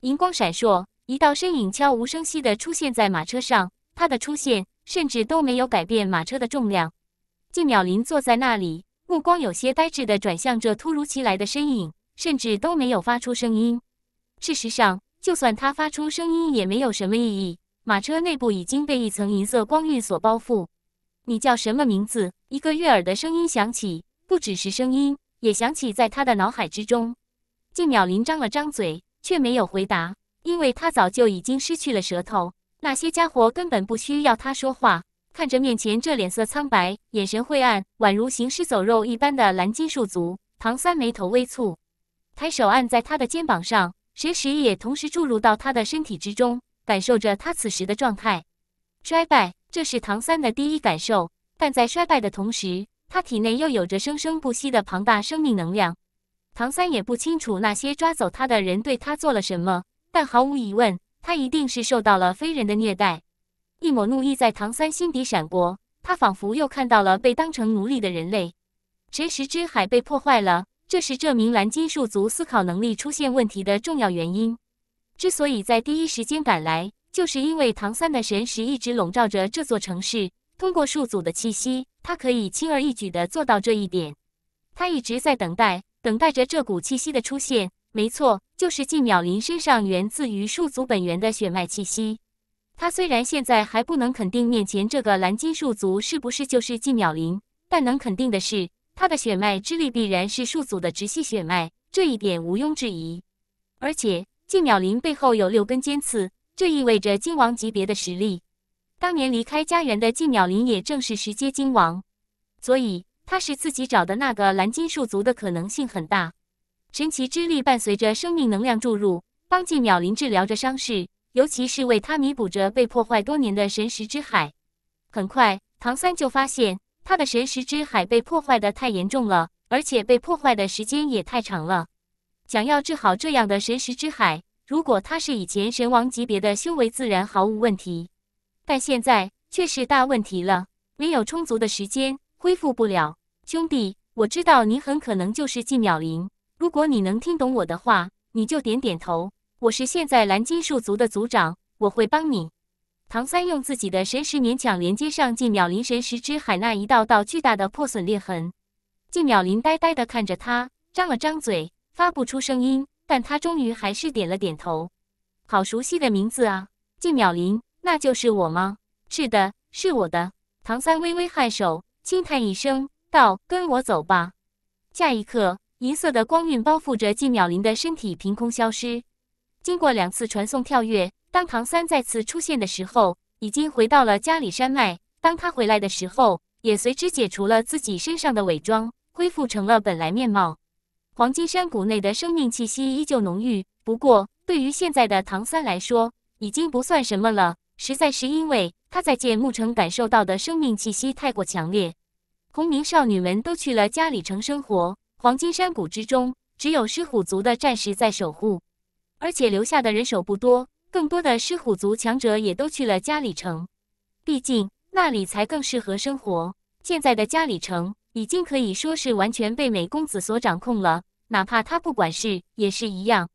Speaker 1: 银光闪烁，一道身影悄无声息地出现在马车上。他的出现甚至都没有改变马车的重量。季淼林坐在那里，目光有些呆滞地转向这突如其来的身影，甚至都没有发出声音。事实上，就算他发出声音也没有什么意义。马车内部已经被一层银色光晕所包覆。你叫什么名字？一个悦耳的声音响起，不只是声音，也响起在他的脑海之中。静淼林张了张嘴，却没有回答，因为他早就已经失去了舌头。那些家伙根本不需要他说话。看着面前这脸色苍白、眼神晦暗、宛如行尸走肉一般的蓝金树族，唐三眉头微蹙，抬手按在他的肩膀上，神识也同时注入到他的身体之中，感受着他此时的状态。衰败，这是唐三的第一感受。但在衰败的同时，他体内又有着生生不息的庞大生命能量。唐三也不清楚那些抓走他的人对他做了什么，但毫无疑问，他一定是受到了非人的虐待。一抹怒意在唐三心底闪过，他仿佛又看到了被当成奴隶的人类。神识之海被破坏了，这是这名蓝金树族思考能力出现问题的重要原因。之所以在第一时间赶来，就是因为唐三的神识一直笼罩着这座城市，通过树族的气息，他可以轻而易举地做到这一点。他一直在等待。等待着这股气息的出现，没错，就是季淼林身上源自于树族本源的血脉气息。他虽然现在还不能肯定面前这个蓝金树族是不是就是季淼林，但能肯定的是，他的血脉之力必然是树族的直系血脉，这一点毋庸置疑。而且，季淼林背后有六根尖刺，这意味着金王级别的实力。当年离开家园的季淼林，也正是十阶金王，所以。他是自己找的那个蓝金树族的可能性很大。神奇之力伴随着生命能量注入，帮季淼林治疗着伤势，尤其是为他弥补着被破坏多年的神识之海。很快，唐三就发现他的神识之海被破坏的太严重了，而且被破坏的时间也太长了。想要治好这样的神识之海，如果他是以前神王级别的修为，自然毫无问题。但现在却是大问题了，没有充足的时间，恢复不了。兄弟，我知道你很可能就是季淼林。如果你能听懂我的话，你就点点头。我是现在蓝金树族的族长，我会帮你。唐三用自己的神识勉强连接上季淼林神识之海那一道道巨大的破损裂痕。季淼林呆呆地看着他，张了张嘴，发不出声音，但他终于还是点了点头。好熟悉的名字啊，季淼林，那就是我吗？是的，是我的。唐三微微颔首，轻叹一声。道：“跟我走吧。”下一刻，银色的光晕包覆着季淼林的身体，凭空消失。经过两次传送跳跃，当唐三再次出现的时候，已经回到了家里山脉。当他回来的时候，也随之解除了自己身上的伪装，恢复成了本来面貌。黄金山谷内的生命气息依旧浓郁，不过对于现在的唐三来说，已经不算什么了。实在是因为他在见牧城感受到的生命气息太过强烈。同名少女们都去了嘉里城生活，黄金山谷之中只有狮虎族的战士在守护，而且留下的人手不多，更多的狮虎族强者也都去了嘉里城，毕竟那里才更适合生活。现在的嘉里城已经可以说是完全被美公子所掌控了，哪怕他不管事也是一样。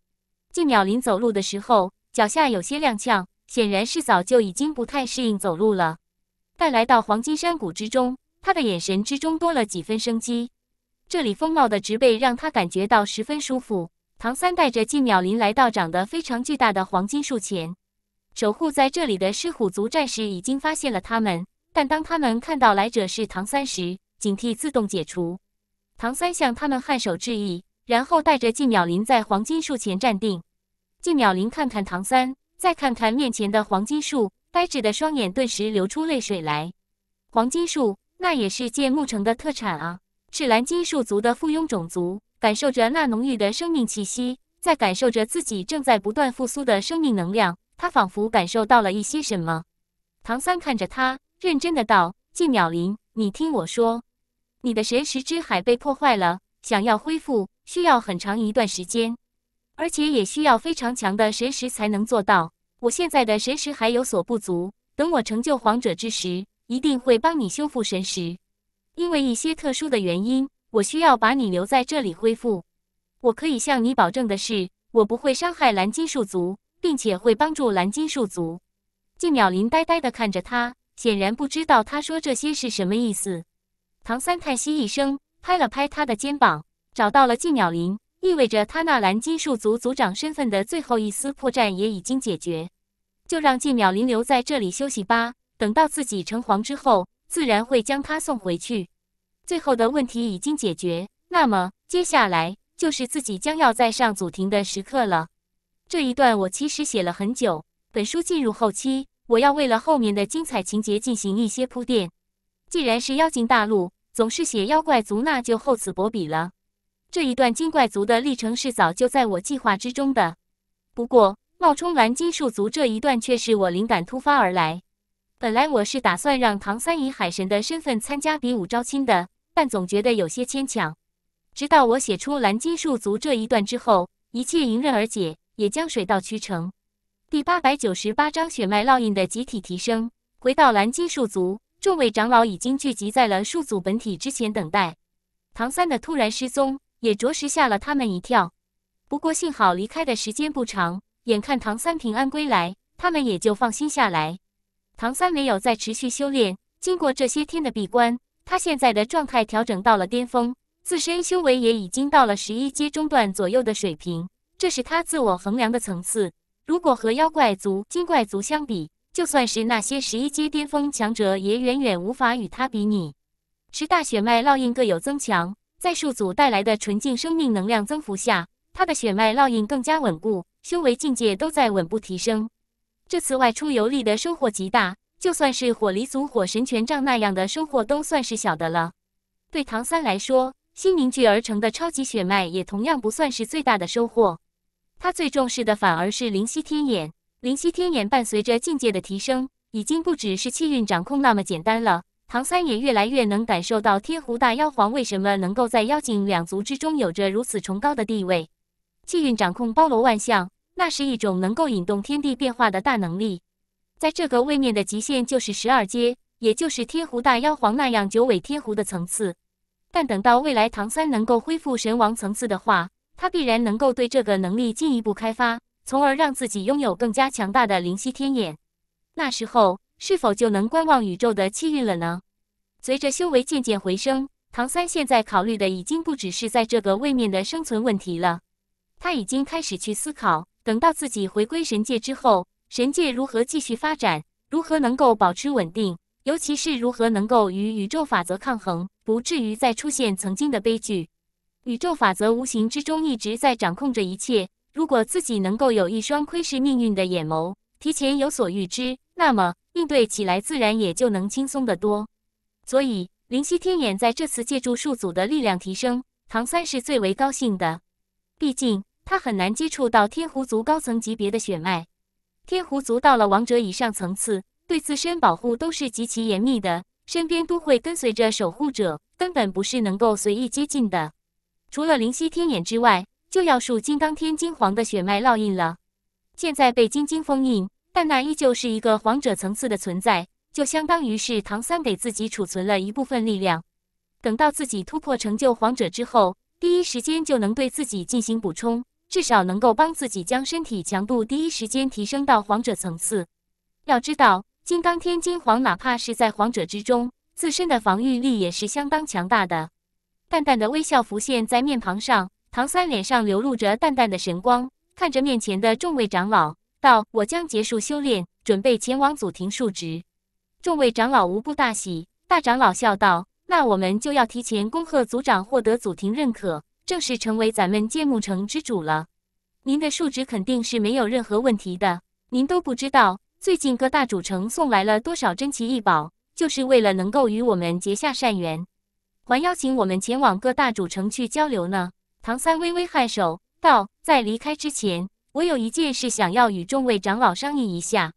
Speaker 1: 静鸟林走路的时候脚下有些踉跄，显然是早就已经不太适应走路了。但来到黄金山谷之中。他的眼神之中多了几分生机。这里丰茂的植被让他感觉到十分舒服。唐三带着季淼林来到长得非常巨大的黄金树前，守护在这里的狮虎族战士已经发现了他们，但当他们看到来者是唐三时，警惕自动解除。唐三向他们颔首致意，然后带着季淼林在黄金树前站定。季淼林看看唐三，再看看面前的黄金树，呆滞的双眼顿时流出泪水来。黄金树。那也是剑木城的特产啊！是蓝金树族的附庸种族，感受着那浓郁的生命气息，在感受着自己正在不断复苏的生命能量，他仿佛感受到了一些什么。唐三看着他，认真的道：“季淼林，你听我说，你的神石之海被破坏了，想要恢复，需要很长一段时间，而且也需要非常强的神石才能做到。我现在的神石还有所不足，等我成就皇者之时。”一定会帮你修复神识，因为一些特殊的原因，我需要把你留在这里恢复。我可以向你保证的是，我不会伤害蓝金树族，并且会帮助蓝金树族。季淼林呆呆地看着他，显然不知道他说这些是什么意思。唐三叹息一声，拍了拍他的肩膀。找到了季淼林，意味着他那蓝金树族族长身份的最后一丝破绽也已经解决。就让季淼林留在这里休息吧。等到自己成皇之后，自然会将他送回去。最后的问题已经解决，那么接下来就是自己将要再上祖庭的时刻了。这一段我其实写了很久。本书进入后期，我要为了后面的精彩情节进行一些铺垫。既然是妖精大陆，总是写妖怪族，那就厚此薄彼了。这一段精怪族的历程是早就在我计划之中的。不过冒充蓝金树族这一段却是我灵感突发而来。本来我是打算让唐三以海神的身份参加比武招亲的，但总觉得有些牵强。直到我写出蓝金树族这一段之后，一切迎刃而解，也将水到渠成。第八百九十八章血脉烙印的集体提升。回到蓝金树族，众位长老已经聚集在了树族本体之前等待。唐三的突然失踪也着实吓了他们一跳，不过幸好离开的时间不长，眼看唐三平安归来，他们也就放心下来。唐三没有再持续修炼。经过这些天的闭关，他现在的状态调整到了巅峰，自身修为也已经到了十一阶中段左右的水平，这是他自我衡量的层次。如果和妖怪族、精怪族相比，就算是那些十一阶巅峰强者，也远远无法与他比拟。十大血脉烙印各有增强，在数组带来的纯净生命能量增幅下，他的血脉烙印更加稳固，修为境界都在稳步提升。这次外出游历的收获极大，就算是火离族火神权杖那样的收获都算是小的了。对唐三来说，新凝聚而成的超级血脉也同样不算是最大的收获。他最重视的反而是灵犀天眼。灵犀天眼伴随着境界的提升，已经不只是气运掌控那么简单了。唐三也越来越能感受到天狐大妖皇为什么能够在妖精两族之中有着如此崇高的地位。气运掌控包罗万象。那是一种能够引动天地变化的大能力，在这个位面的极限就是十二阶，也就是天狐大妖皇那样九尾天狐的层次。但等到未来唐三能够恢复神王层次的话，他必然能够对这个能力进一步开发，从而让自己拥有更加强大的灵犀天眼。那时候是否就能观望宇宙的气运了呢？随着修为渐渐回升，唐三现在考虑的已经不只是在这个位面的生存问题了，他已经开始去思考。等到自己回归神界之后，神界如何继续发展，如何能够保持稳定，尤其是如何能够与宇宙法则抗衡，不至于再出现曾经的悲剧。宇宙法则无形之中一直在掌控着一切，如果自己能够有一双窥视命运的眼眸，提前有所预知，那么应对起来自然也就能轻松得多。所以，灵犀天眼在这次借助数组的力量提升，唐三是最为高兴的，毕竟。他很难接触到天狐族高层级别的血脉。天狐族到了王者以上层次，对自身保护都是极其严密的，身边都会跟随着守护者，根本不是能够随意接近的。除了灵犀天眼之外，就要数金刚天金黄的血脉烙印了。现在被金晶封印，但那依旧是一个皇者层次的存在，就相当于是唐三给自己储存了一部分力量。等到自己突破成就皇者之后，第一时间就能对自己进行补充。至少能够帮自己将身体强度第一时间提升到皇者层次。要知道，金刚天金皇哪怕是在皇者之中，自身的防御力也是相当强大的。淡淡的微笑浮现在面庞上，唐三脸上流露着淡淡的神光，看着面前的众位长老，道：“我将结束修炼，准备前往祖庭述职。”众位长老无不大喜，大长老笑道：“那我们就要提前恭贺族长获得祖庭认可。”正式成为咱们建木城之主了，您的述职肯定是没有任何问题的。您都不知道，最近各大主城送来了多少珍奇异宝，就是为了能够与我们结下善缘，还邀请我们前往各大主城去交流呢。唐三微微颔首道：“在离开之前，我有一件事想要与众位长老商议一下。”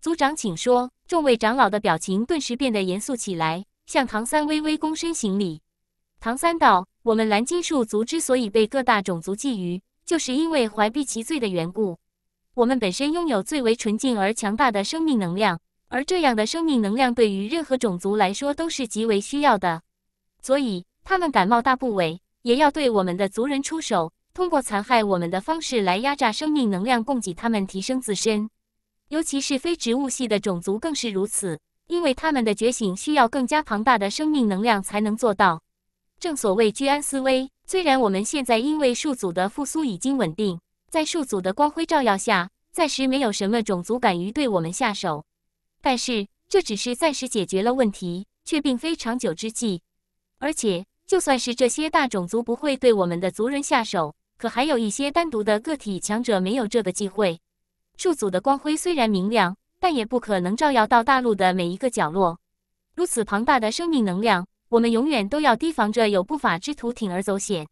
Speaker 1: 族长，请说。众位长老的表情顿时变得严肃起来，向唐三微微躬身行礼。唐三道。我们蓝金树族之所以被各大种族觊觎，就是因为怀璧其罪的缘故。我们本身拥有最为纯净而强大的生命能量，而这样的生命能量对于任何种族来说都是极为需要的，所以他们敢冒大不韪，也要对我们的族人出手，通过残害我们的方式来压榨生命能量，供给他们提升自身。尤其是非植物系的种族更是如此，因为他们的觉醒需要更加庞大的生命能量才能做到。正所谓居安思危，虽然我们现在因为数组的复苏已经稳定，在数组的光辉照耀下，暂时没有什么种族敢于对我们下手，但是这只是暂时解决了问题，却并非长久之计。而且，就算是这些大种族不会对我们的族人下手，可还有一些单独的个体强者没有这个机会。数组的光辉虽然明亮，但也不可能照耀到大陆的每一个角落。如此庞大的生命能量。我们永远都要提防着有不法之徒铤而走险，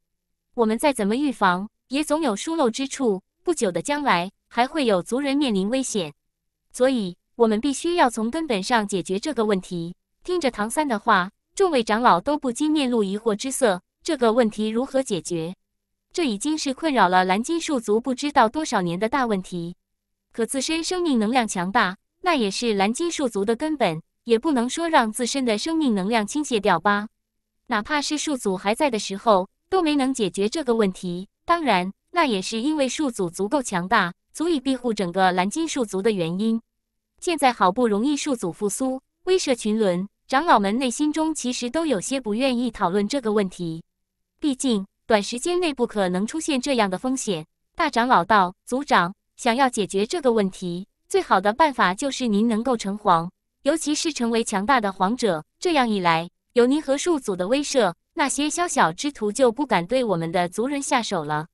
Speaker 1: 我们再怎么预防，也总有疏漏之处。不久的将来，还会有族人面临危险，所以我们必须要从根本上解决这个问题。听着唐三的话，众位长老都不禁面露疑惑之色。这个问题如何解决？这已经是困扰了蓝金树族不知道多少年的大问题。可自身生命能量强大，那也是蓝金树族的根本。也不能说让自身的生命能量倾泻掉吧，哪怕是树祖还在的时候，都没能解决这个问题。当然，那也是因为树祖足够强大，足以庇护整个蓝金树族的原因。现在好不容易树祖复苏，威慑群伦，长老们内心中其实都有些不愿意讨论这个问题。毕竟短时间内不可能出现这样的风险。大长老道：“族长，想要解决这个问题，最好的办法就是您能够成皇。”尤其是成为强大的皇者，这样一来，有您和树祖的威慑，那些宵小之徒就不敢对我们的族人下手了。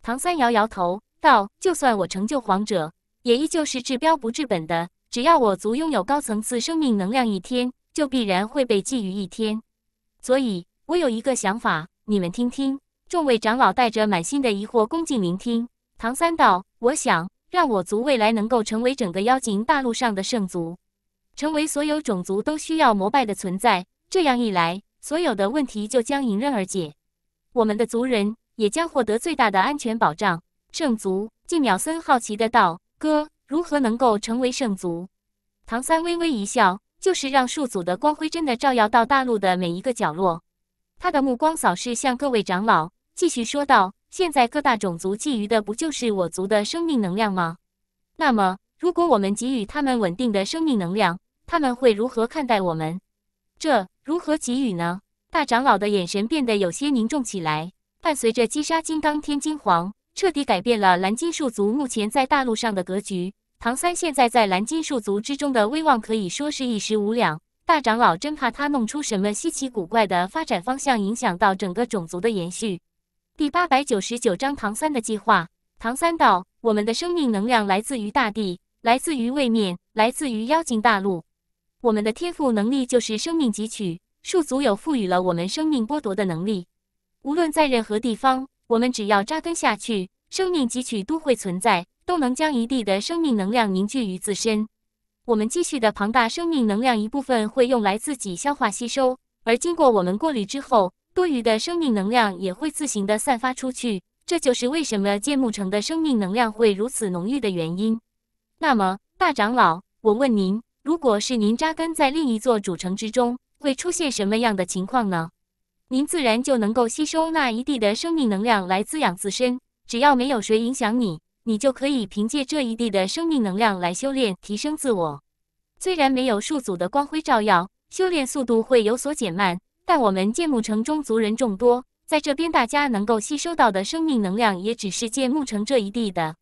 Speaker 1: 唐三摇摇头道：“就算我成就皇者，也依旧是治标不治本的。只要我族拥有高层次生命能量一天，就必然会被觊觎一天。所以，我有一个想法，你们听听。”众位长老带着满心的疑惑恭敬聆听。唐三道：“我想，让我族未来能够成为整个妖精大陆上的圣族。”成为所有种族都需要膜拜的存在，这样一来，所有的问题就将迎刃而解，我们的族人也将获得最大的安全保障。圣族，静淼森好奇的道：“哥，如何能够成为圣族？”唐三微微一笑，就是让数祖的光辉真的照耀到大陆的每一个角落。他的目光扫视向各位长老，继续说道：“现在各大种族觊觎的不就是我族的生命能量吗？那么，如果我们给予他们稳定的生命能量，”他们会如何看待我们？这如何给予呢？大长老的眼神变得有些凝重起来。伴随着击杀金刚天金皇，彻底改变了蓝金树族目前在大陆上的格局。唐三现在在蓝金树族之中的威望可以说是一时无两。大长老真怕他弄出什么稀奇古怪的发展方向，影响到整个种族的延续。第八百九十九章唐三的计划。唐三道：“我们的生命能量来自于大地，来自于位面，来自于妖精大陆。”我们的天赋能力就是生命汲取，树足有赋予了我们生命剥夺的能力。无论在任何地方，我们只要扎根下去，生命汲取都会存在，都能将一地的生命能量凝聚于自身。我们积蓄的庞大生命能量，一部分会用来自己消化吸收，而经过我们过滤之后，多余的生命能量也会自行的散发出去。这就是为什么建木城的生命能量会如此浓郁的原因。那么，大长老，我问您。如果是您扎根在另一座主城之中，会出现什么样的情况呢？您自然就能够吸收那一地的生命能量来滋养自身。只要没有谁影响你，你就可以凭借这一地的生命能量来修炼提升自我。虽然没有树组的光辉照耀，修炼速度会有所减慢，但我们建木城中族人众多，在这边大家能够吸收到的生命能量也只是建木城这一地的。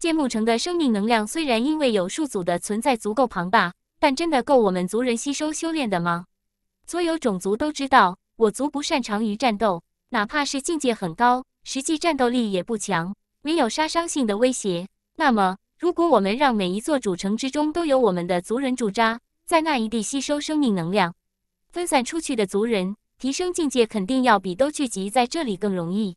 Speaker 1: 建木城的生命能量虽然因为有数组的存在足够庞大。但真的够我们族人吸收修炼的吗？所有种族都知道，我族不擅长于战斗，哪怕是境界很高，实际战斗力也不强，没有杀伤性的威胁。那么，如果我们让每一座主城之中都有我们的族人驻扎，在那一地吸收生命能量，分散出去的族人提升境界，肯定要比都聚集在这里更容易。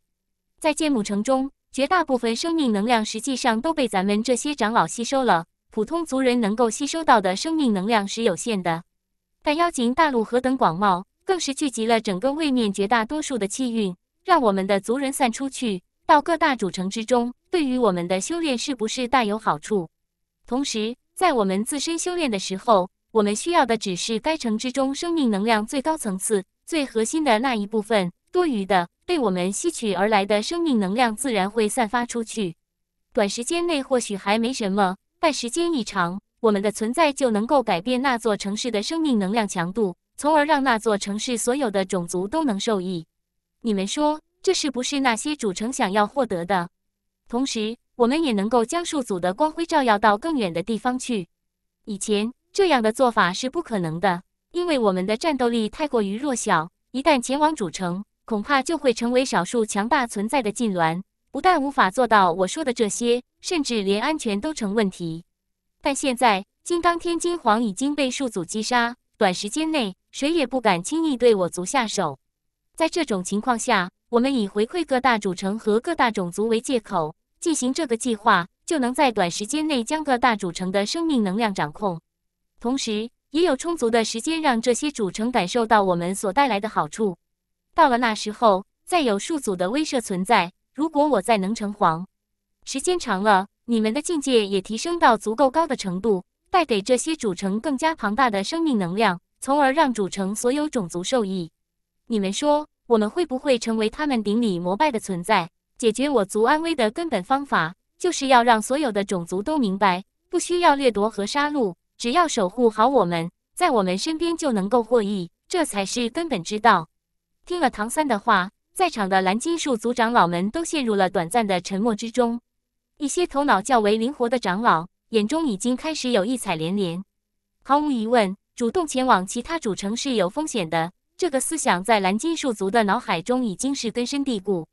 Speaker 1: 在建木城中，绝大部分生命能量实际上都被咱们这些长老吸收了。普通族人能够吸收到的生命能量是有限的，但妖精大陆何等广袤，更是聚集了整个位面绝大多数的气运，让我们的族人散出去，到各大主城之中，对于我们的修炼是不是大有好处？同时，在我们自身修炼的时候，我们需要的只是该城之中生命能量最高层次、最核心的那一部分，多余的被我们吸取而来的生命能量自然会散发出去。短时间内或许还没什么。在时间一长，我们的存在就能够改变那座城市的生命能量强度，从而让那座城市所有的种族都能受益。你们说，这是不是那些主城想要获得的？同时，我们也能够将数组的光辉照耀到更远的地方去。以前这样的做法是不可能的，因为我们的战斗力太过于弱小，一旦前往主城，恐怕就会成为少数强大存在的痉挛。不但无法做到我说的这些，甚至连安全都成问题。但现在，金刚天金黄已经被数组击杀，短时间内谁也不敢轻易对我族下手。在这种情况下，我们以回馈各大主城和各大种族为借口进行这个计划，就能在短时间内将各大主城的生命能量掌控，同时也有充足的时间让这些主城感受到我们所带来的好处。到了那时候，再有数组的威慑存在。如果我在能成皇，时间长了，你们的境界也提升到足够高的程度，带给这些主城更加庞大的生命能量，从而让主城所有种族受益。你们说，我们会不会成为他们顶礼膜拜的存在？解决我族安危的根本方法，就是要让所有的种族都明白，不需要掠夺和杀戮，只要守护好我们，在我们身边就能够获益，这才是根本之道。听了唐三的话。在场的蓝金树族长老们都陷入了短暂的沉默之中，一些头脑较为灵活的长老眼中已经开始有异彩连连。毫无疑问，主动前往其他主城是有风险的，这个思想在蓝金树族的脑海中已经是根深蒂固。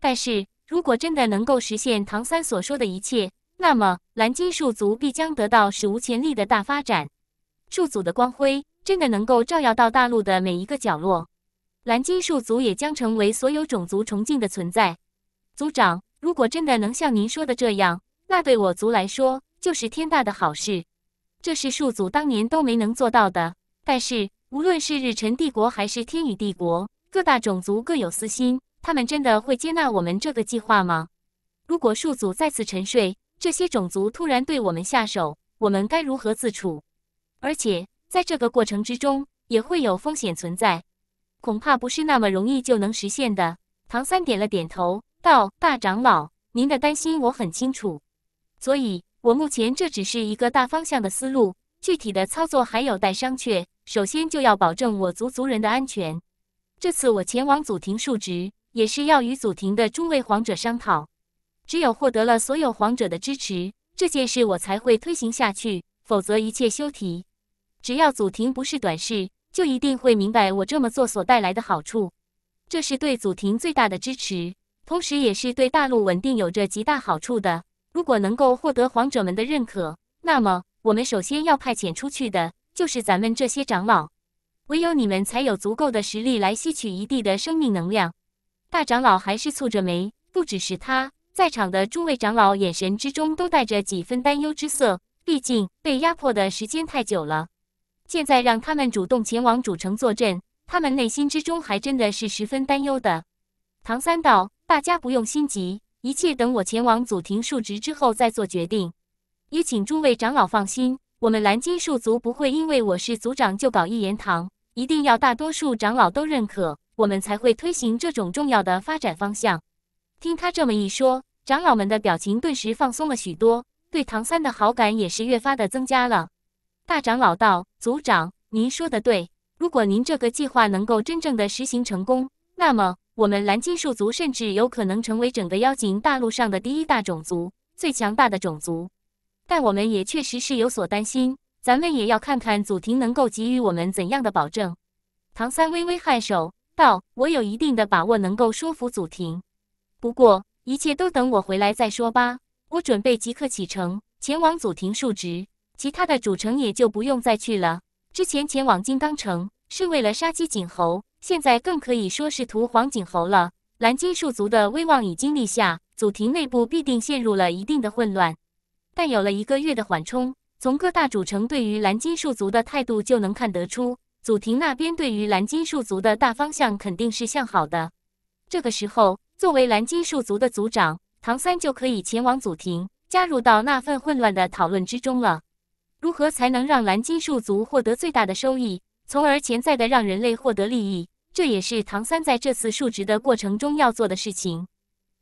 Speaker 1: 但是如果真的能够实现唐三所说的一切，那么蓝金树族必将得到史无前例的大发展，树族的光辉真的能够照耀到大陆的每一个角落。蓝金树族也将成为所有种族崇敬的存在。族长，如果真的能像您说的这样，那对我族来说就是天大的好事。这是树族当年都没能做到的。但是，无论是日晨帝国还是天宇帝国，各大种族各有私心，他们真的会接纳我们这个计划吗？如果树族再次沉睡，这些种族突然对我们下手，我们该如何自处？而且，在这个过程之中，也会有风险存在。恐怕不是那么容易就能实现的。唐三点了点头，道：“大长老，您的担心我很清楚，所以我目前这只是一个大方向的思路，具体的操作还有待商榷。首先就要保证我族族人的安全。这次我前往祖庭述职，也是要与祖庭的诸位皇者商讨。只有获得了所有皇者的支持，这件事我才会推行下去，否则一切休提。只要祖庭不是短视。”就一定会明白我这么做所带来的好处，这是对祖庭最大的支持，同时也是对大陆稳定有着极大好处的。如果能够获得皇者们的认可，那么我们首先要派遣出去的就是咱们这些长老，唯有你们才有足够的实力来吸取一地的生命能量。大长老还是蹙着眉，不只是他，在场的诸位长老眼神之中都带着几分担忧之色，毕竟被压迫的时间太久了。现在让他们主动前往主城坐镇，他们内心之中还真的是十分担忧的。唐三道：“大家不用心急，一切等我前往祖庭述职之后再做决定。也请诸位长老放心，我们蓝金树族不会因为我是族长就搞一言堂，一定要大多数长老都认可，我们才会推行这种重要的发展方向。”听他这么一说，长老们的表情顿时放松了许多，对唐三的好感也是越发的增加了。大长老道：“族长，您说的对。如果您这个计划能够真正的实行成功，那么我们蓝金树族甚至有可能成为整个妖精大陆上的第一大种族，最强大的种族。但我们也确实是有所担心，咱们也要看看祖庭能够给予我们怎样的保证。”唐三微微颔首道：“我有一定的把握能够说服祖庭，不过一切都等我回来再说吧。我准备即刻启程，前往祖庭述职。”其他的主城也就不用再去了。之前前往金刚城是为了杀鸡儆猴，现在更可以说是屠黄儆猴了。蓝金树族的威望已经立下，祖庭内部必定陷入了一定的混乱。但有了一个月的缓冲，从各大主城对于蓝金树族的态度就能看得出，祖庭那边对于蓝金树族的大方向肯定是向好的。这个时候，作为蓝金树族的族长，唐三就可以前往祖庭，加入到那份混乱的讨论之中了。如何才能让蓝金树族获得最大的收益，从而潜在的让人类获得利益？这也是唐三在这次述职的过程中要做的事情。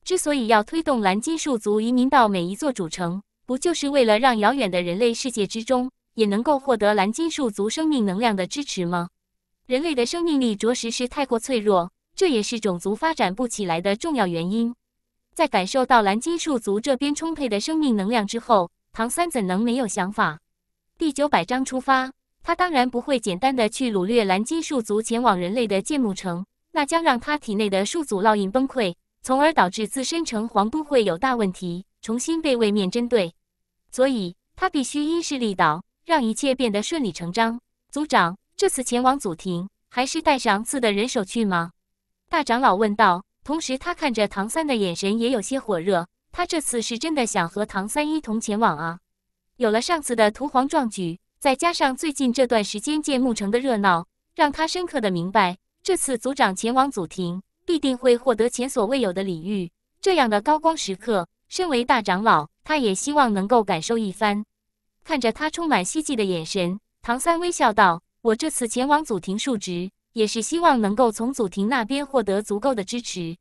Speaker 1: 之所以要推动蓝金树族移民到每一座主城，不就是为了让遥远的人类世界之中也能够获得蓝金树族生命能量的支持吗？人类的生命力着实是太过脆弱，这也是种族发展不起来的重要原因。在感受到蓝金树族这边充沛的生命能量之后，唐三怎能没有想法？第九百章出发，他当然不会简单的去掳掠蓝金树族前往人类的建木城，那将让他体内的树族烙印崩溃，从而导致自身城隍都会有大问题，重新被位面针对。所以，他必须因势利导，让一切变得顺理成章。族长，这次前往祖庭，还是带上刺的人手去吗？大长老问道。同时，他看着唐三的眼神也有些火热，他这次是真的想和唐三一同前往啊。有了上次的屠皇壮举，再加上最近这段时间建木城的热闹，让他深刻的明白，这次族长前往祖庭必定会获得前所未有的礼遇。这样的高光时刻，身为大长老，他也希望能够感受一番。看着他充满希冀的眼神，唐三微笑道：“我这次前往祖庭述职，也是希望能够从祖庭那边获得足够的支持，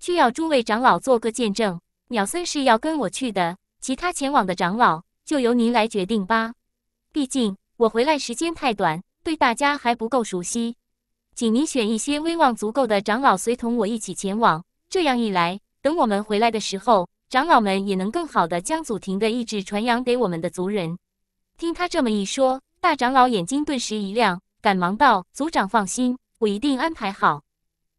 Speaker 1: 需要诸位长老做个见证。鸟森是要跟我去的，其他前往的长老。”就由您来决定吧，毕竟我回来时间太短，对大家还不够熟悉。请您选一些威望足够的长老随同我一起前往，这样一来，等我们回来的时候，长老们也能更好的将祖庭的意志传扬给我们的族人。听他这么一说，大长老眼睛顿时一亮，赶忙道：“族长放心，我一定安排好。”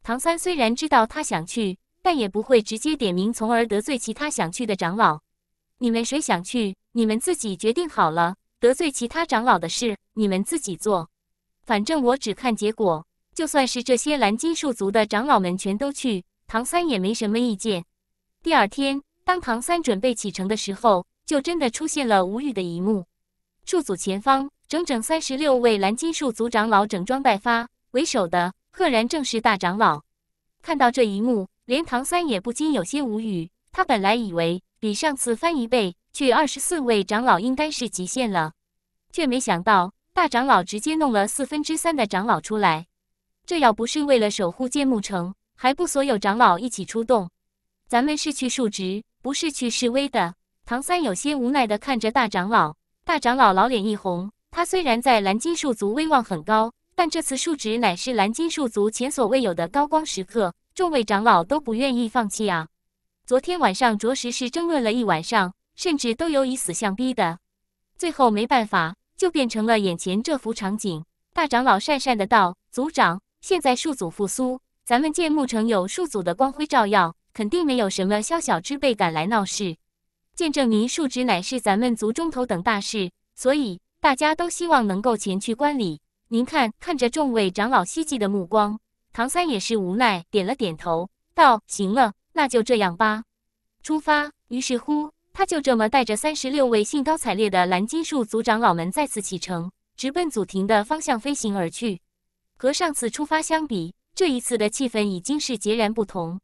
Speaker 1: 唐三虽然知道他想去，但也不会直接点名，从而得罪其他想去的长老。你们谁想去？你们自己决定好了，得罪其他长老的事你们自己做，反正我只看结果。就算是这些蓝金树族的长老们全都去，唐三也没什么意见。第二天，当唐三准备启程的时候，就真的出现了无语的一幕。树组前方，整整三十六位蓝金树族长老整装待发，为首的赫然正是大长老。看到这一幕，连唐三也不禁有些无语。他本来以为比上次翻一倍。去二十四位长老应该是极限了，却没想到大长老直接弄了四分之三的长老出来。这要不是为了守护剑木城，还不所有长老一起出动？咱们是去述职，不是去示威的。唐三有些无奈的看着大长老，大长老老脸一红。他虽然在蓝金树族威望很高，但这次述职乃是蓝金树族前所未有的高光时刻，众位长老都不愿意放弃啊。昨天晚上着实是争论了一晚上。甚至都有以死相逼的，最后没办法，就变成了眼前这幅场景。大长老讪讪的道：“族长，现在树祖复苏，咱们剑木城有树祖的光辉照耀，肯定没有什么宵小之辈赶来闹事。见证您树职乃是咱们族中头等大事，所以大家都希望能够前去观礼。您看，看着众位长老希冀的目光，唐三也是无奈点了点头，道：‘行了，那就这样吧，出发。’于是乎。”他就这么带着三十六位兴高采烈的蓝金树族长老们再次启程，直奔祖庭的方向飞行而去。和上次出发相比，这一次的气氛已经是截然不同。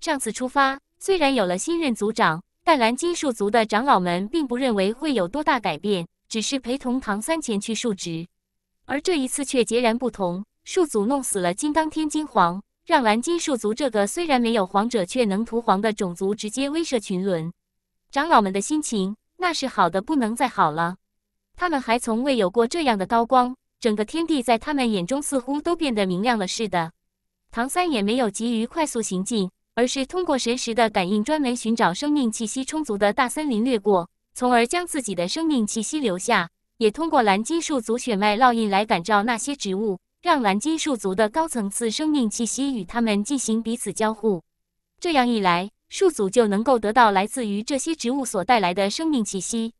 Speaker 1: 上次出发虽然有了新任族长，但蓝金树族的长老们并不认为会有多大改变，只是陪同唐三前去述职。而这一次却截然不同，树祖弄死了金刚天金皇，让蓝金树族这个虽然没有皇者却能屠皇的种族直接威慑群伦。长老们的心情那是好的不能再好了，他们还从未有过这样的高光，整个天地在他们眼中似乎都变得明亮了似的。唐三也没有急于快速行进，而是通过神识的感应，专门寻找生命气息充足的大森林掠过，从而将自己的生命气息留下，也通过蓝金树族血脉烙印来感召那些植物，让蓝金树族的高层次生命气息与他们进行彼此交互。这样一来。树祖就能够得到来自于这些植物所带来的生命气息，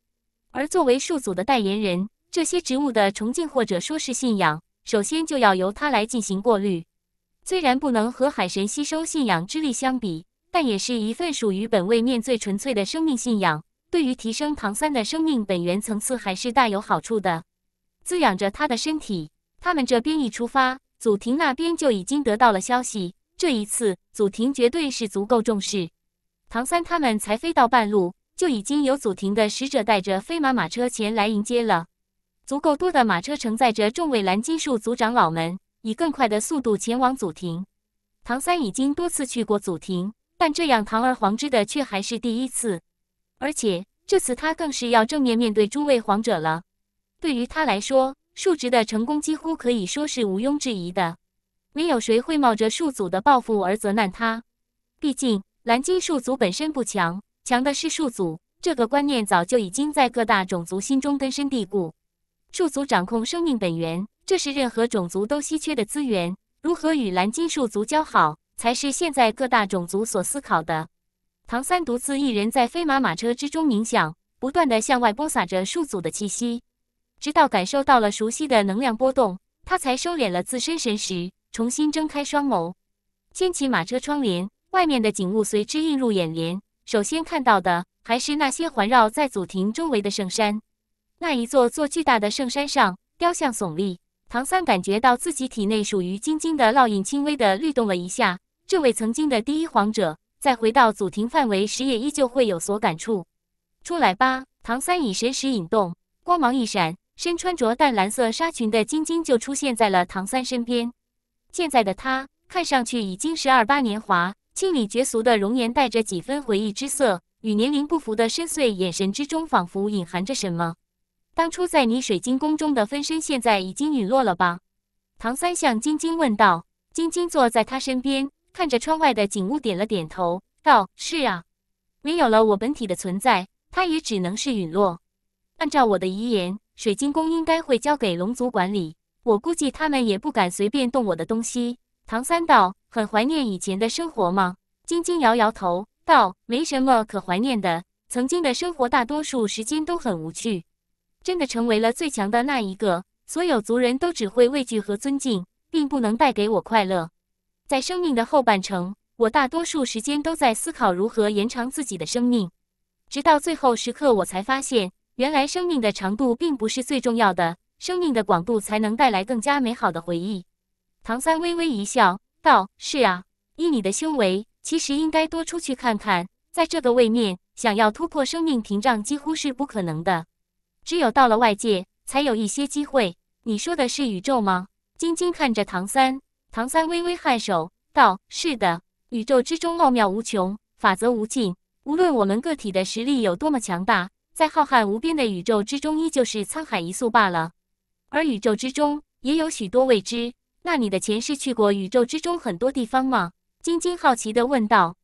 Speaker 1: 而作为树祖的代言人，这些植物的崇敬或者说是信仰，首先就要由他来进行过滤。虽然不能和海神吸收信仰之力相比，但也是一份属于本位面最纯粹的生命信仰，对于提升唐三的生命本源层次还是大有好处的，滋养着他的身体。他们这边一出发，祖庭那边就已经得到了消息。这一次，祖庭绝对是足够重视。唐三他们才飞到半路，就已经有祖庭的使者带着飞马马车前来迎接了。足够多的马车承载着众位蓝金树族长老们，以更快的速度前往祖庭。唐三已经多次去过祖庭，但这样堂而皇之的却还是第一次。而且这次他更是要正面面对诸位皇者了。对于他来说，数值的成功几乎可以说是毋庸置疑的。没有谁会冒着数祖的报复而责难他，毕竟。蓝金树族本身不强，强的是树族这个观念早就已经在各大种族心中根深蒂固。树族掌控生命本源，这是任何种族都稀缺的资源。如何与蓝金树族交好，才是现在各大种族所思考的。唐三独自一人在飞马马车之中冥想，不断的向外播撒着树族的气息，直到感受到了熟悉的能量波动，他才收敛了自身神识，重新睁开双眸，掀起马车窗帘。外面的景物随之映入眼帘，首先看到的还是那些环绕在祖庭周围的圣山。那一座座巨大的圣山上，雕像耸立。唐三感觉到自己体内属于晶晶的烙印轻微的律动了一下。这位曾经的第一皇者，在回到祖庭范围时，也依旧会有所感触。出来吧，唐三以神识引动，光芒一闪，身穿着淡蓝色纱裙的晶晶就出现在了唐三身边。现在的他看上去已经是二八年华。清理绝俗的容颜带着几分回忆之色，与年龄不符的深邃眼神之中仿佛隐含着什么。当初在你水晶宫中的分身现在已经陨落了吧？唐三向晶晶问道。晶晶坐在他身边，看着窗外的景物，点了点头，道：“是啊，没有了我本体的存在，它也只能是陨落。按照我的遗言，水晶宫应该会交给龙族管理，我估计他们也不敢随便动我的东西。”唐三道很怀念以前的生活吗？晶晶摇摇头道：“没什么可怀念的。曾经的生活，大多数时间都很无趣。真的成为了最强的那一个，所有族人都只会畏惧和尊敬，并不能带给我快乐。在生命的后半程，我大多数时间都在思考如何延长自己的生命。直到最后时刻，我才发现，原来生命的长度并不是最重要的，生命的广度才能带来更加美好的回忆。”唐三微微一笑，道：“是啊，依你的修为，其实应该多出去看看。在这个位面，想要突破生命屏障几乎是不可能的，只有到了外界，才有一些机会。你说的是宇宙吗？”晶晶看着唐三，唐三微微颔首，道：“是的，宇宙之中奥妙无穷，法则无尽。无论我们个体的实力有多么强大，在浩瀚无边的宇宙之中，依旧是沧海一粟罢了。而宇宙之中，也有许多未知。”那你的前世去过宇宙之中很多地方吗？晶晶好奇的问道。